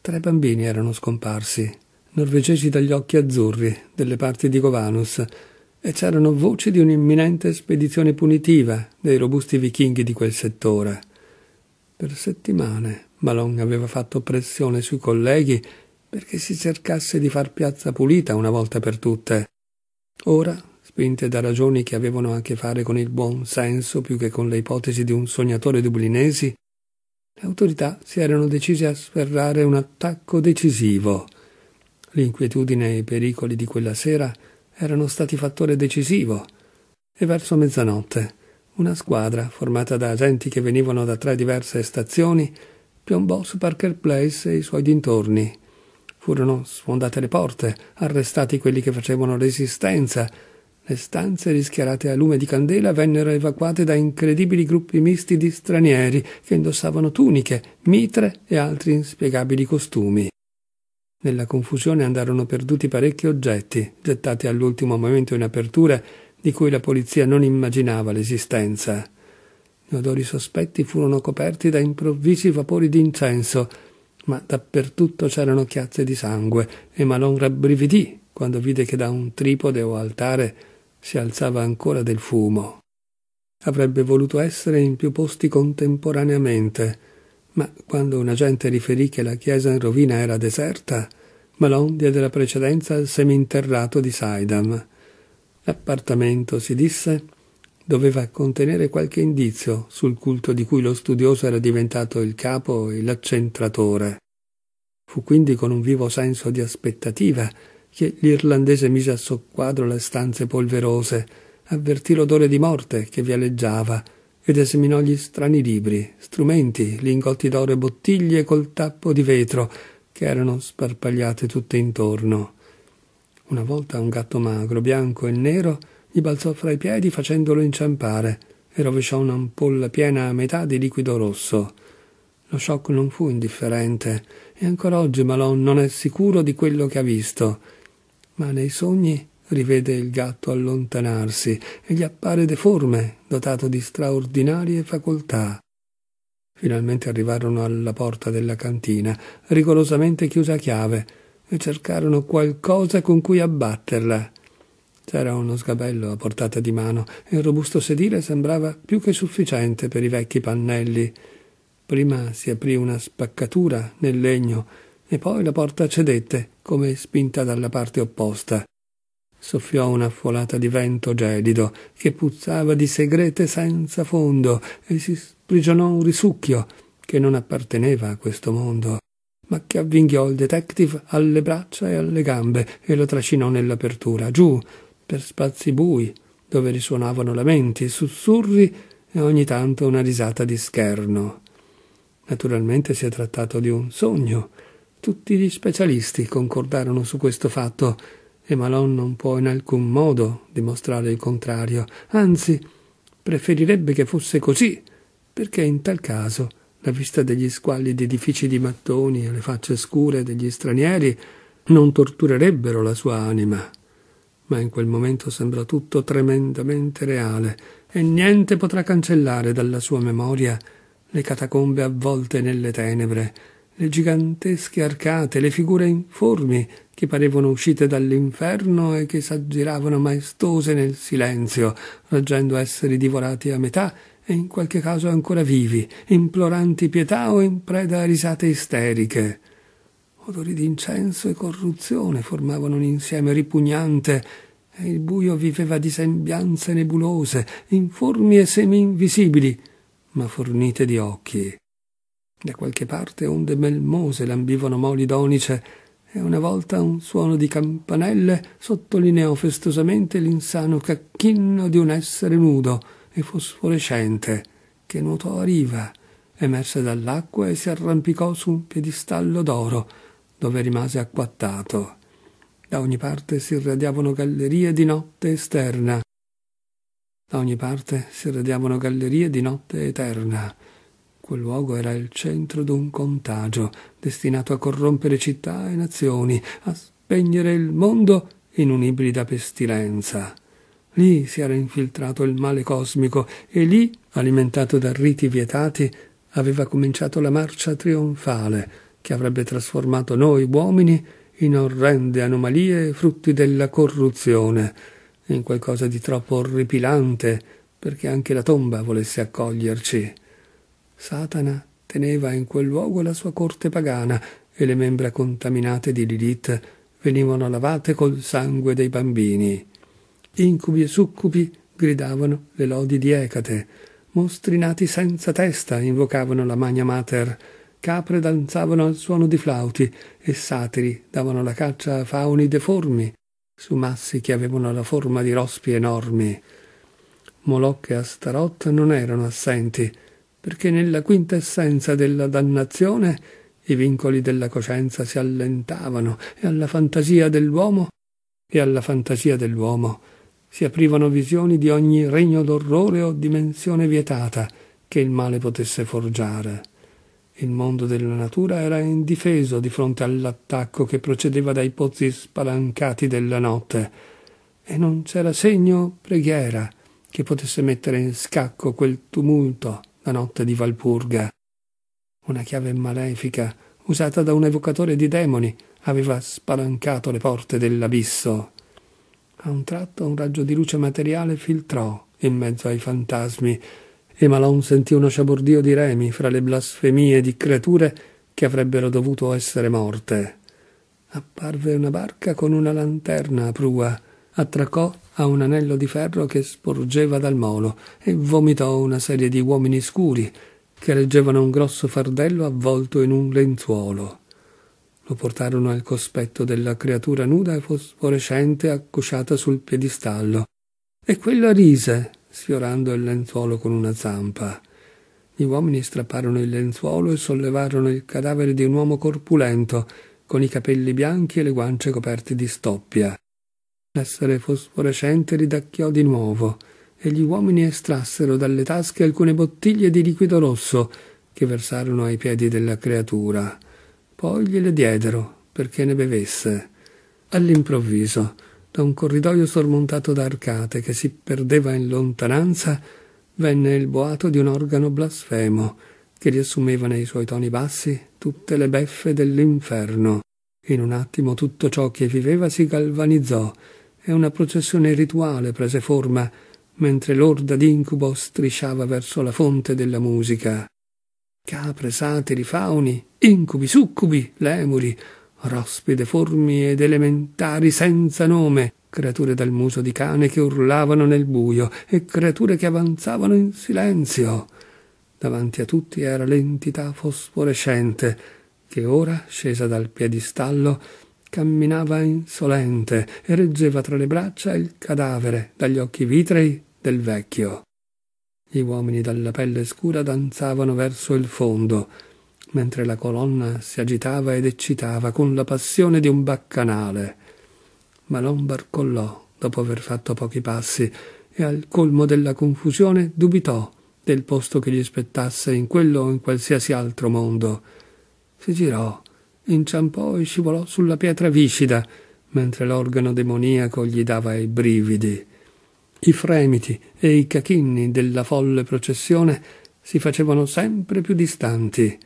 S1: Tre bambini erano scomparsi, norvegesi dagli occhi azzurri, delle parti di Govanus, e c'erano voci di un'imminente spedizione punitiva dei robusti vichinghi di quel settore. Per settimane Malon aveva fatto pressione sui colleghi perché si cercasse di far piazza pulita una volta per tutte. Ora, spinte da ragioni che avevano a che fare con il buon senso più che con le ipotesi di un sognatore dublinesi, le autorità si erano decise a sferrare un attacco decisivo. L'inquietudine e i pericoli di quella sera erano stati fattore decisivo. E verso mezzanotte una squadra, formata da agenti che venivano da tre diverse stazioni, piombò su Parker Place e i suoi dintorni. Furono sfondate le porte, arrestati quelli che facevano resistenza. Le stanze rischiarate a lume di candela vennero evacuate da incredibili gruppi misti di stranieri che indossavano tuniche, mitre e altri inspiegabili costumi. Nella confusione andarono perduti parecchi oggetti, gettati all'ultimo momento in apertura, di cui la polizia non immaginava l'esistenza. Gli odori sospetti furono coperti da improvvisi vapori d'incenso, ma dappertutto c'erano chiazze di sangue, e Malon rabbrividì quando vide che da un tripode o altare si alzava ancora del fumo. Avrebbe voluto essere in più posti contemporaneamente, ma quando un agente riferì che la chiesa in rovina era deserta, Malone diede la precedenza al seminterrato di Saidam. L'appartamento, si disse, doveva contenere qualche indizio sul culto di cui lo studioso era diventato il capo e l'accentratore. Fu quindi con un vivo senso di aspettativa che l'irlandese mise a soqquadro le stanze polverose, avvertì l'odore di morte che vialeggiava, aleggiava ed esaminò gli strani libri, strumenti, lingotti d'oro e bottiglie col tappo di vetro che erano sparpagliate tutte intorno. Una volta un gatto magro, bianco e nero, gli balzò fra i piedi facendolo inciampare e rovesciò un'ampolla piena a metà di liquido rosso. Lo shock non fu indifferente e ancora oggi Malone non è sicuro di quello che ha visto, ma nei sogni rivede il gatto allontanarsi e gli appare deforme, dotato di straordinarie facoltà. Finalmente arrivarono alla porta della cantina, rigorosamente chiusa a chiave, e cercarono qualcosa con cui abbatterla. C'era uno sgabello a portata di mano e il robusto sedile sembrava più che sufficiente per i vecchi pannelli. Prima si aprì una spaccatura nel legno e poi la porta cedette come spinta dalla parte opposta soffiò una folata di vento gelido che puzzava di segrete senza fondo e si sprigionò un risucchio che non apparteneva a questo mondo ma che avvinghiò il detective alle braccia e alle gambe e lo trascinò nell'apertura giù per spazi bui dove risuonavano lamenti sussurri e ogni tanto una risata di scherno naturalmente si è trattato di un sogno tutti gli specialisti concordarono su questo fatto e Malon non può in alcun modo dimostrare il contrario, anzi preferirebbe che fosse così, perché in tal caso la vista degli squallidi edifici di mattoni e le facce scure degli stranieri non torturerebbero la sua anima. Ma in quel momento sembra tutto tremendamente reale e niente potrà cancellare dalla sua memoria le catacombe avvolte nelle tenebre le gigantesche arcate, le figure informi che parevano uscite dall'inferno e che s'aggiravano maestose nel silenzio, raggendo esseri divorati a metà e in qualche caso ancora vivi, imploranti pietà o in preda a risate isteriche. Odori di incenso e corruzione formavano un insieme ripugnante e il buio viveva di sembianze nebulose, informi e semi invisibili, ma fornite di occhi. Da qualche parte onde melmose lambivano moli donice, e una volta un suono di campanelle sottolineò festosamente l'insano cacchino di un essere nudo e fosforescente che nuotò a riva, emerse dall'acqua e si arrampicò su un piedistallo d'oro, dove rimase acquattato. Da ogni parte si irradiavano gallerie di notte esterna. Da ogni parte si irradiavano gallerie di notte eterna Quel luogo era il centro d'un contagio destinato a corrompere città e nazioni, a spegnere il mondo in un'ibrida pestilenza. Lì si era infiltrato il male cosmico e lì, alimentato da riti vietati, aveva cominciato la marcia trionfale che avrebbe trasformato noi uomini in orrende anomalie frutti della corruzione, in qualcosa di troppo orripilante perché anche la tomba volesse accoglierci. Satana teneva in quel luogo la sua corte pagana e le membra contaminate di Lilith venivano lavate col sangue dei bambini. Incubi e succubi gridavano le lodi di Ecate, mostri nati senza testa invocavano la Magna Mater, capre danzavano al suono di flauti e satiri davano la caccia a fauni deformi su massi che avevano la forma di rospi enormi. Moloch e Astaroth non erano assenti, perché nella quintessenza della dannazione i vincoli della coscienza si allentavano e alla fantasia dell'uomo e alla fantasia dell'uomo si aprivano visioni di ogni regno d'orrore o dimensione vietata che il male potesse forgiare. Il mondo della natura era indifeso di fronte all'attacco che procedeva dai pozzi spalancati della notte, e non c'era segno preghiera che potesse mettere in scacco quel tumulto la notte di Valpurga. Una chiave malefica, usata da un evocatore di demoni, aveva spalancato le porte dell'abisso. A un tratto un raggio di luce materiale filtrò in mezzo ai fantasmi e Malone sentì uno sciabordio di remi fra le blasfemie di creature che avrebbero dovuto essere morte. Apparve una barca con una lanterna a prua attraccò a un anello di ferro che sporgeva dal molo e vomitò una serie di uomini scuri che reggevano un grosso fardello avvolto in un lenzuolo. Lo portarono al cospetto della creatura nuda e fosforescente accosciata sul piedistallo. E quella rise, sfiorando il lenzuolo con una zampa. Gli uomini strapparono il lenzuolo e sollevarono il cadavere di un uomo corpulento, con i capelli bianchi e le guance coperte di stoppia. L'essere fosforescente ridacchiò di nuovo e gli uomini estrassero dalle tasche alcune bottiglie di liquido rosso che versarono ai piedi della creatura. Poi gliele diedero perché ne bevesse. All'improvviso, da un corridoio sormontato da arcate che si perdeva in lontananza, venne il boato di un organo blasfemo che riassumeva nei suoi toni bassi tutte le beffe dell'inferno. In un attimo tutto ciò che viveva si galvanizzò e una processione rituale prese forma mentre l'orda d'incubo strisciava verso la fonte della musica. Capre, satiri, fauni, incubi, succubi, lemuri, rospi deformi ed elementari senza nome, creature dal muso di cane che urlavano nel buio e creature che avanzavano in silenzio. Davanti a tutti era l'entità fosforescente che ora, scesa dal piedistallo, camminava insolente e reggeva tra le braccia il cadavere dagli occhi vitrei del vecchio. Gli uomini dalla pelle scura danzavano verso il fondo, mentre la colonna si agitava ed eccitava con la passione di un baccanale. Ma non barcollò dopo aver fatto pochi passi e al colmo della confusione dubitò del posto che gli spettasse in quello o in qualsiasi altro mondo. Si girò inciampò e scivolò sulla pietra viscida, mentre l'organo demoniaco gli dava i brividi. I fremiti e i cachinni della folle processione si facevano sempre più distanti.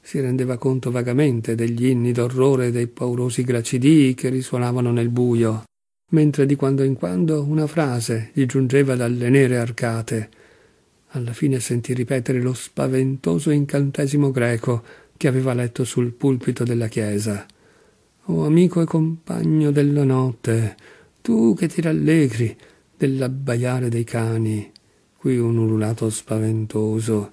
S1: Si rendeva conto vagamente degli inni d'orrore e dei paurosi gracidii che risuonavano nel buio, mentre di quando in quando una frase gli giungeva dalle nere arcate. Alla fine sentì ripetere lo spaventoso incantesimo greco che aveva letto sul pulpito della chiesa. O oh, amico e compagno della notte, tu che ti rallegri dell'abbaiare dei cani, qui un ululato spaventoso,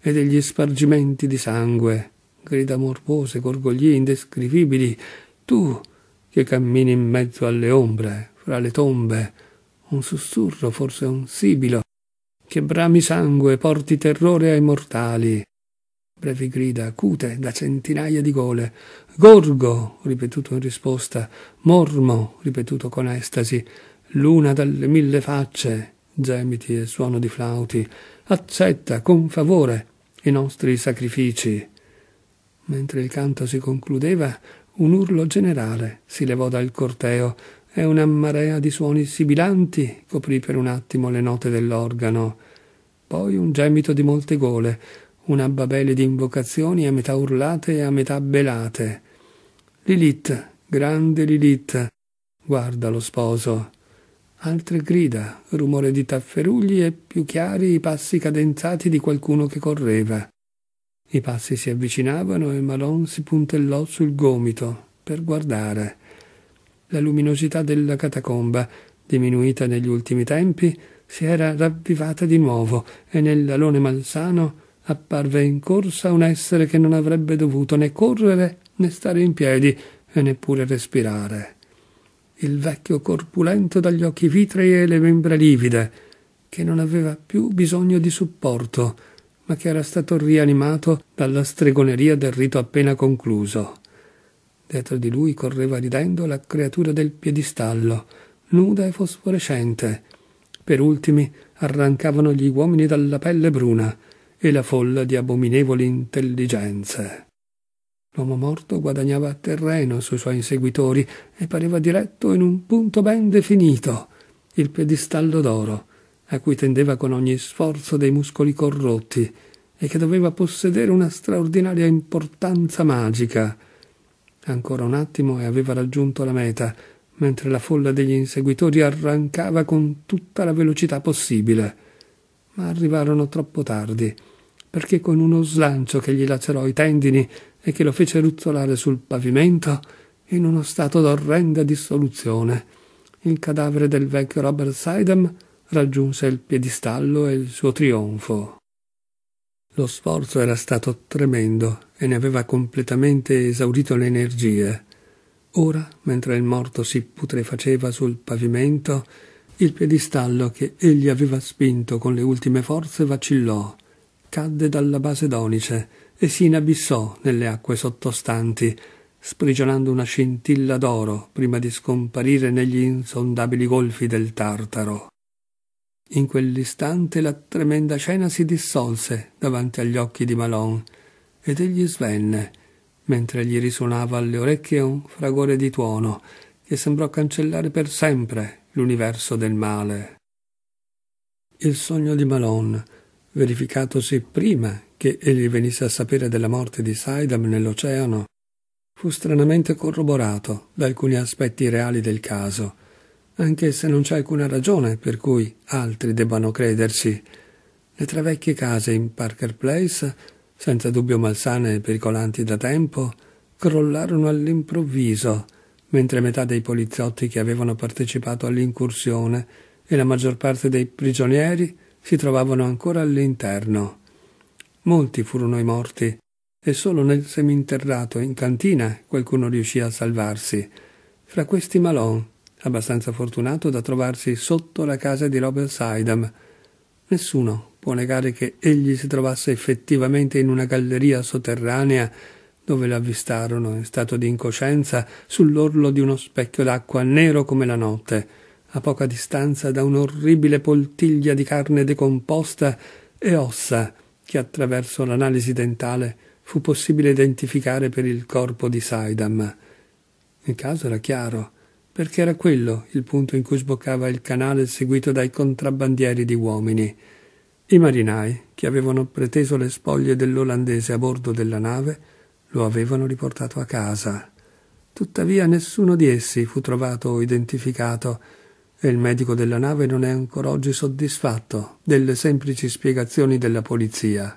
S1: e degli spargimenti di sangue, grida morbose, gorgogli indescrivibili, tu che cammini in mezzo alle ombre, fra le tombe, un sussurro, forse un sibilo, che brami sangue, porti terrore ai mortali, brevi grida acute da centinaia di gole. Gorgo, ripetuto in risposta, mormo, ripetuto con estasi, luna dalle mille facce, gemiti e suono di flauti, accetta con favore i nostri sacrifici. Mentre il canto si concludeva, un urlo generale si levò dal corteo e una marea di suoni sibilanti coprì per un attimo le note dell'organo. Poi un gemito di molte gole, una babele di invocazioni a metà urlate e a metà belate. Lilith, grande Lilith, guarda lo sposo. Altre grida, rumore di tafferugli e più chiari i passi cadenzati di qualcuno che correva. I passi si avvicinavano e Malon si puntellò sul gomito per guardare. La luminosità della catacomba, diminuita negli ultimi tempi, si era ravvivata di nuovo e nell'alone malsano apparve in corsa un essere che non avrebbe dovuto né correre né stare in piedi e neppure respirare. Il vecchio corpulento dagli occhi vitrei e le membra livide, che non aveva più bisogno di supporto, ma che era stato rianimato dalla stregoneria del rito appena concluso. Dietro di lui correva ridendo la creatura del piedistallo, nuda e fosforescente. Per ultimi arrancavano gli uomini dalla pelle bruna, e la folla di abominevoli intelligenze. L'uomo morto guadagnava terreno sui suoi inseguitori e pareva diretto in un punto ben definito, il pedestallo d'oro, a cui tendeva con ogni sforzo dei muscoli corrotti e che doveva possedere una straordinaria importanza magica. Ancora un attimo e aveva raggiunto la meta, mentre la folla degli inseguitori arrancava con tutta la velocità possibile ma arrivarono troppo tardi, perché con uno slancio che gli lacerò i tendini e che lo fece ruzzolare sul pavimento, in uno stato d'orrenda dissoluzione, il cadavere del vecchio Robert Sidem raggiunse il piedistallo e il suo trionfo. Lo sforzo era stato tremendo e ne aveva completamente esaurito le energie. Ora, mentre il morto si putrefaceva sul pavimento, il piedistallo che egli aveva spinto con le ultime forze vacillò, cadde dalla base donice e si inabissò nelle acque sottostanti, sprigionando una scintilla d'oro prima di scomparire negli insondabili golfi del Tartaro. In quell'istante la tremenda scena si dissolse davanti agli occhi di Malon ed egli svenne, mentre gli risuonava alle orecchie un fragore di tuono che sembrò cancellare per sempre l'universo del male. Il sogno di Malone, verificatosi prima che egli venisse a sapere della morte di Sidam nell'oceano, fu stranamente corroborato da alcuni aspetti reali del caso, anche se non c'è alcuna ragione per cui altri debbano credersi. Le tre vecchie case in Parker Place, senza dubbio malsane e pericolanti da tempo, crollarono all'improvviso mentre metà dei poliziotti che avevano partecipato all'incursione e la maggior parte dei prigionieri si trovavano ancora all'interno. Molti furono i morti e solo nel seminterrato in cantina qualcuno riuscì a salvarsi. Fra questi Malone, abbastanza fortunato da trovarsi sotto la casa di Robert Sidam. Nessuno può negare che egli si trovasse effettivamente in una galleria sotterranea dove l'avvistarono in stato di incoscienza sull'orlo di uno specchio d'acqua nero come la notte, a poca distanza da un'orribile poltiglia di carne decomposta e ossa che attraverso l'analisi dentale fu possibile identificare per il corpo di Saidam. Il caso era chiaro, perché era quello il punto in cui sboccava il canale seguito dai contrabbandieri di uomini. I marinai, che avevano preteso le spoglie dell'olandese a bordo della nave, lo avevano riportato a casa. Tuttavia nessuno di essi fu trovato o identificato e il medico della nave non è ancora oggi soddisfatto delle semplici spiegazioni della polizia.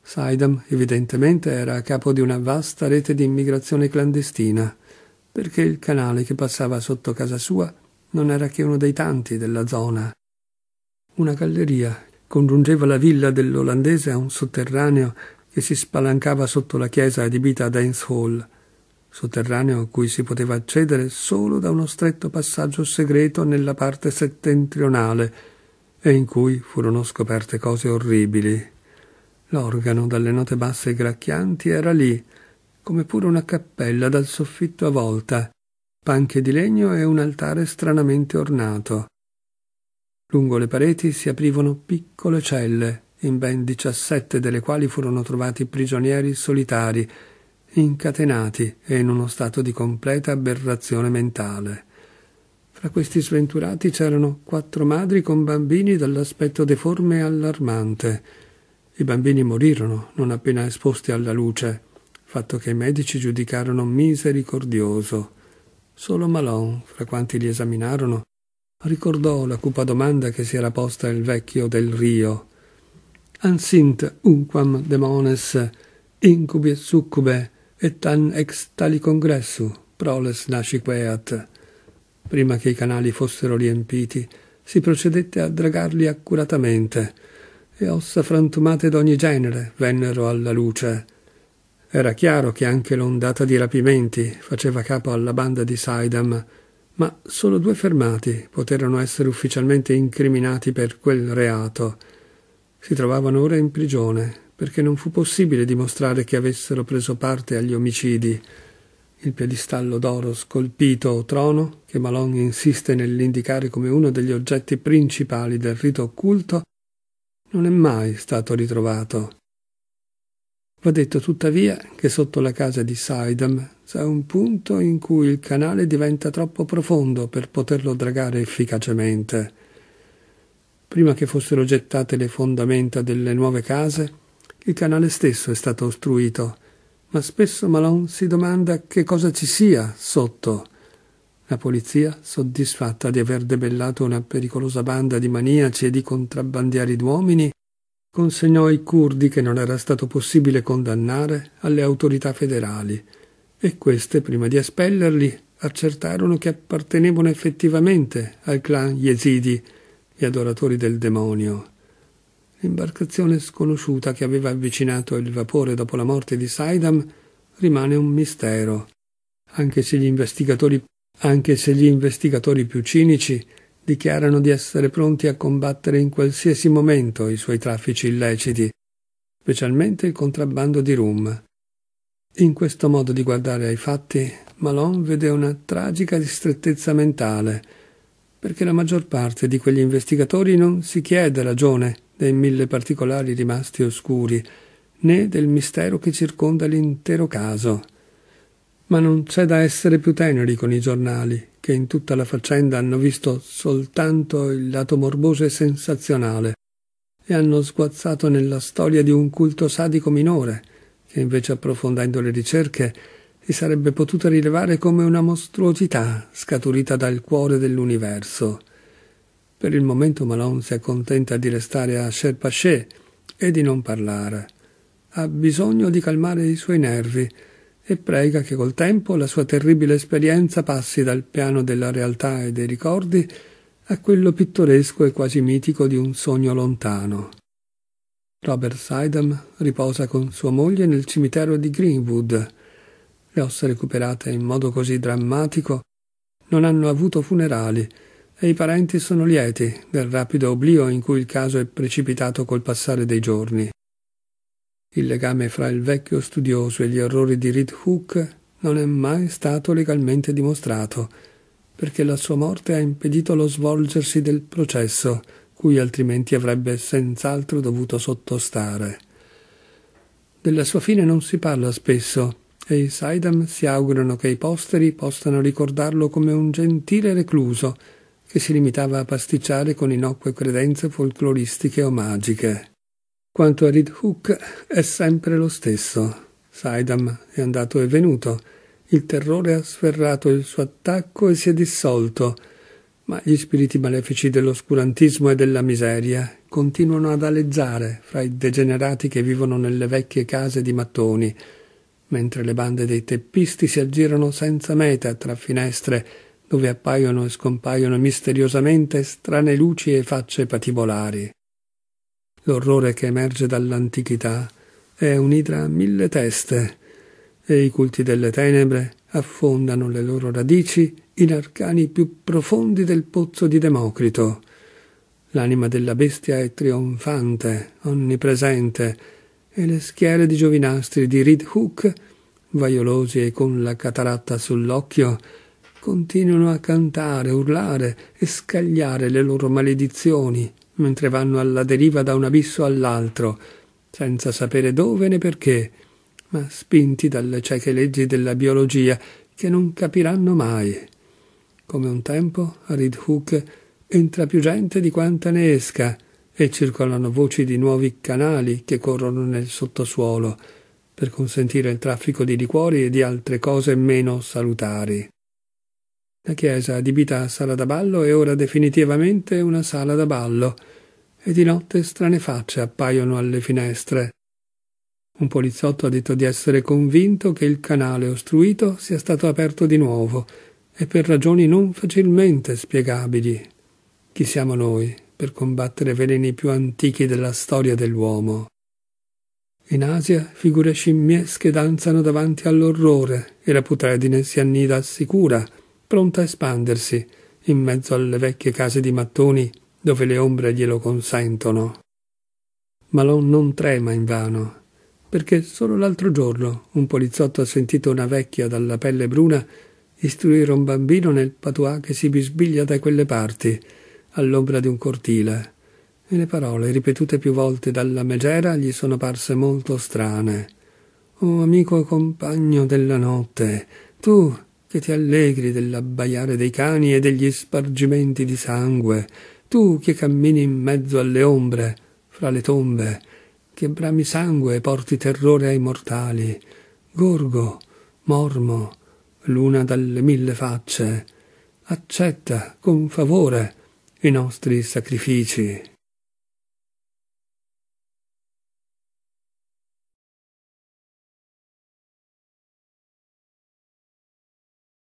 S1: Saidam evidentemente era a capo di una vasta rete di immigrazione clandestina, perché il canale che passava sotto casa sua non era che uno dei tanti della zona. Una galleria congiungeva la villa dell'olandese a un sotterraneo che si spalancava sotto la chiesa adibita a dance hall, sotterraneo a cui si poteva accedere solo da uno stretto passaggio segreto nella parte settentrionale e in cui furono scoperte cose orribili. L'organo dalle note basse e gracchianti era lì, come pure una cappella dal soffitto a volta, panche di legno e un altare stranamente ornato. Lungo le pareti si aprivano piccole celle, in ben 17 delle quali furono trovati prigionieri solitari, incatenati e in uno stato di completa aberrazione mentale. Fra questi sventurati c'erano quattro madri con bambini dall'aspetto deforme e allarmante. I bambini morirono non appena esposti alla luce, fatto che i medici giudicarono misericordioso. Solo Malon, fra quanti li esaminarono, ricordò la cupa domanda che si era posta il vecchio del Rio ansint unquam demones incubi et succube et an ex tali congressu proles nasciqueat. Prima che i canali fossero riempiti, si procedette a dragarli accuratamente, e ossa frantumate d'ogni genere vennero alla luce. Era chiaro che anche l'ondata di rapimenti faceva capo alla banda di Saidam, ma solo due fermati poterono essere ufficialmente incriminati per quel reato, si trovavano ora in prigione perché non fu possibile dimostrare che avessero preso parte agli omicidi. Il piedistallo d'oro scolpito o trono, che Malon insiste nell'indicare come uno degli oggetti principali del rito occulto, non è mai stato ritrovato. Va detto tuttavia che sotto la casa di Sidam c'è un punto in cui il canale diventa troppo profondo per poterlo dragare efficacemente. Prima che fossero gettate le fondamenta delle nuove case, il canale stesso è stato ostruito, ma spesso Malone si domanda che cosa ci sia sotto. La polizia, soddisfatta di aver debellato una pericolosa banda di maniaci e di contrabbandieri d'uomini, consegnò i curdi che non era stato possibile condannare alle autorità federali e queste, prima di espellerli, accertarono che appartenevano effettivamente al clan Yezidi gli adoratori del demonio. L'imbarcazione sconosciuta che aveva avvicinato il vapore dopo la morte di Saidam rimane un mistero, anche se gli investigatori, se gli investigatori più cinici dichiarano di essere pronti a combattere in qualsiasi momento i suoi traffici illeciti, specialmente il contrabbando di rum. In questo modo di guardare ai fatti, Malone vede una tragica ristrettezza mentale, perché la maggior parte di quegli investigatori non si chiede ragione dei mille particolari rimasti oscuri, né del mistero che circonda l'intero caso. Ma non c'è da essere più teneri con i giornali, che in tutta la faccenda hanno visto soltanto il lato morboso e sensazionale, e hanno sguazzato nella storia di un culto sadico minore, che invece approfondendo le ricerche si sarebbe potuta rilevare come una mostruosità scaturita dal cuore dell'universo. Per il momento Malone si accontenta di restare a Sherpaché e di non parlare. Ha bisogno di calmare i suoi nervi e prega che col tempo la sua terribile esperienza passi dal piano della realtà e dei ricordi a quello pittoresco e quasi mitico di un sogno lontano. Robert Sidem riposa con sua moglie nel cimitero di Greenwood, le ossa recuperate in modo così drammatico non hanno avuto funerali e i parenti sono lieti del rapido oblio in cui il caso è precipitato col passare dei giorni. Il legame fra il vecchio studioso e gli errori di Reed Hook non è mai stato legalmente dimostrato, perché la sua morte ha impedito lo svolgersi del processo, cui altrimenti avrebbe senz'altro dovuto sottostare. Della sua fine non si parla spesso, e i Saidam si augurano che i posteri possano ricordarlo come un gentile recluso che si limitava a pasticciare con innocue credenze folcloristiche o magiche. Quanto a Reed Hook è sempre lo stesso. Saidam è andato e venuto, il terrore ha sferrato il suo attacco e si è dissolto, ma gli spiriti malefici dell'oscurantismo e della miseria continuano ad aleggiare fra i degenerati che vivono nelle vecchie case di mattoni, mentre le bande dei teppisti si aggirano senza meta tra finestre dove appaiono e scompaiono misteriosamente strane luci e facce patibolari. L'orrore che emerge dall'antichità è un'idra a mille teste, e i culti delle tenebre affondano le loro radici in arcani più profondi del pozzo di Democrito. L'anima della bestia è trionfante, onnipresente, e le schiere di giovinastri di Reed Hook, vaiolosi e con la cataratta sull'occhio, continuano a cantare, urlare e scagliare le loro maledizioni mentre vanno alla deriva da un abisso all'altro, senza sapere dove né perché, ma spinti dalle cieche leggi della biologia che non capiranno mai. Come un tempo a Reed Hook entra più gente di quanta ne esca, e circolano voci di nuovi canali che corrono nel sottosuolo per consentire il traffico di liquori e di altre cose meno salutari. La chiesa adibita a sala da ballo è ora definitivamente una sala da ballo e di notte strane facce appaiono alle finestre. Un poliziotto ha detto di essere convinto che il canale ostruito sia stato aperto di nuovo e per ragioni non facilmente spiegabili. Chi siamo noi per combattere veleni più antichi della storia dell'uomo. In Asia figure scimmiesche danzano davanti all'orrore e la putredine si annida sicura, pronta a espandersi, in mezzo alle vecchie case di mattoni dove le ombre glielo consentono. Malon non trema invano, perché solo l'altro giorno un poliziotto ha sentito una vecchia dalla pelle bruna istruire un bambino nel patois che si bisbiglia da quelle parti all'ombra di un cortile, e le parole, ripetute più volte dalla megera, gli sono parse molto strane. O oh, amico compagno della notte, tu che ti allegri dell'abbaiare dei cani e degli spargimenti di sangue, tu che cammini in mezzo alle ombre, fra le tombe, che brami sangue e porti terrore ai mortali, gorgo, mormo, luna dalle mille facce, accetta con favore i nostri sacrifici,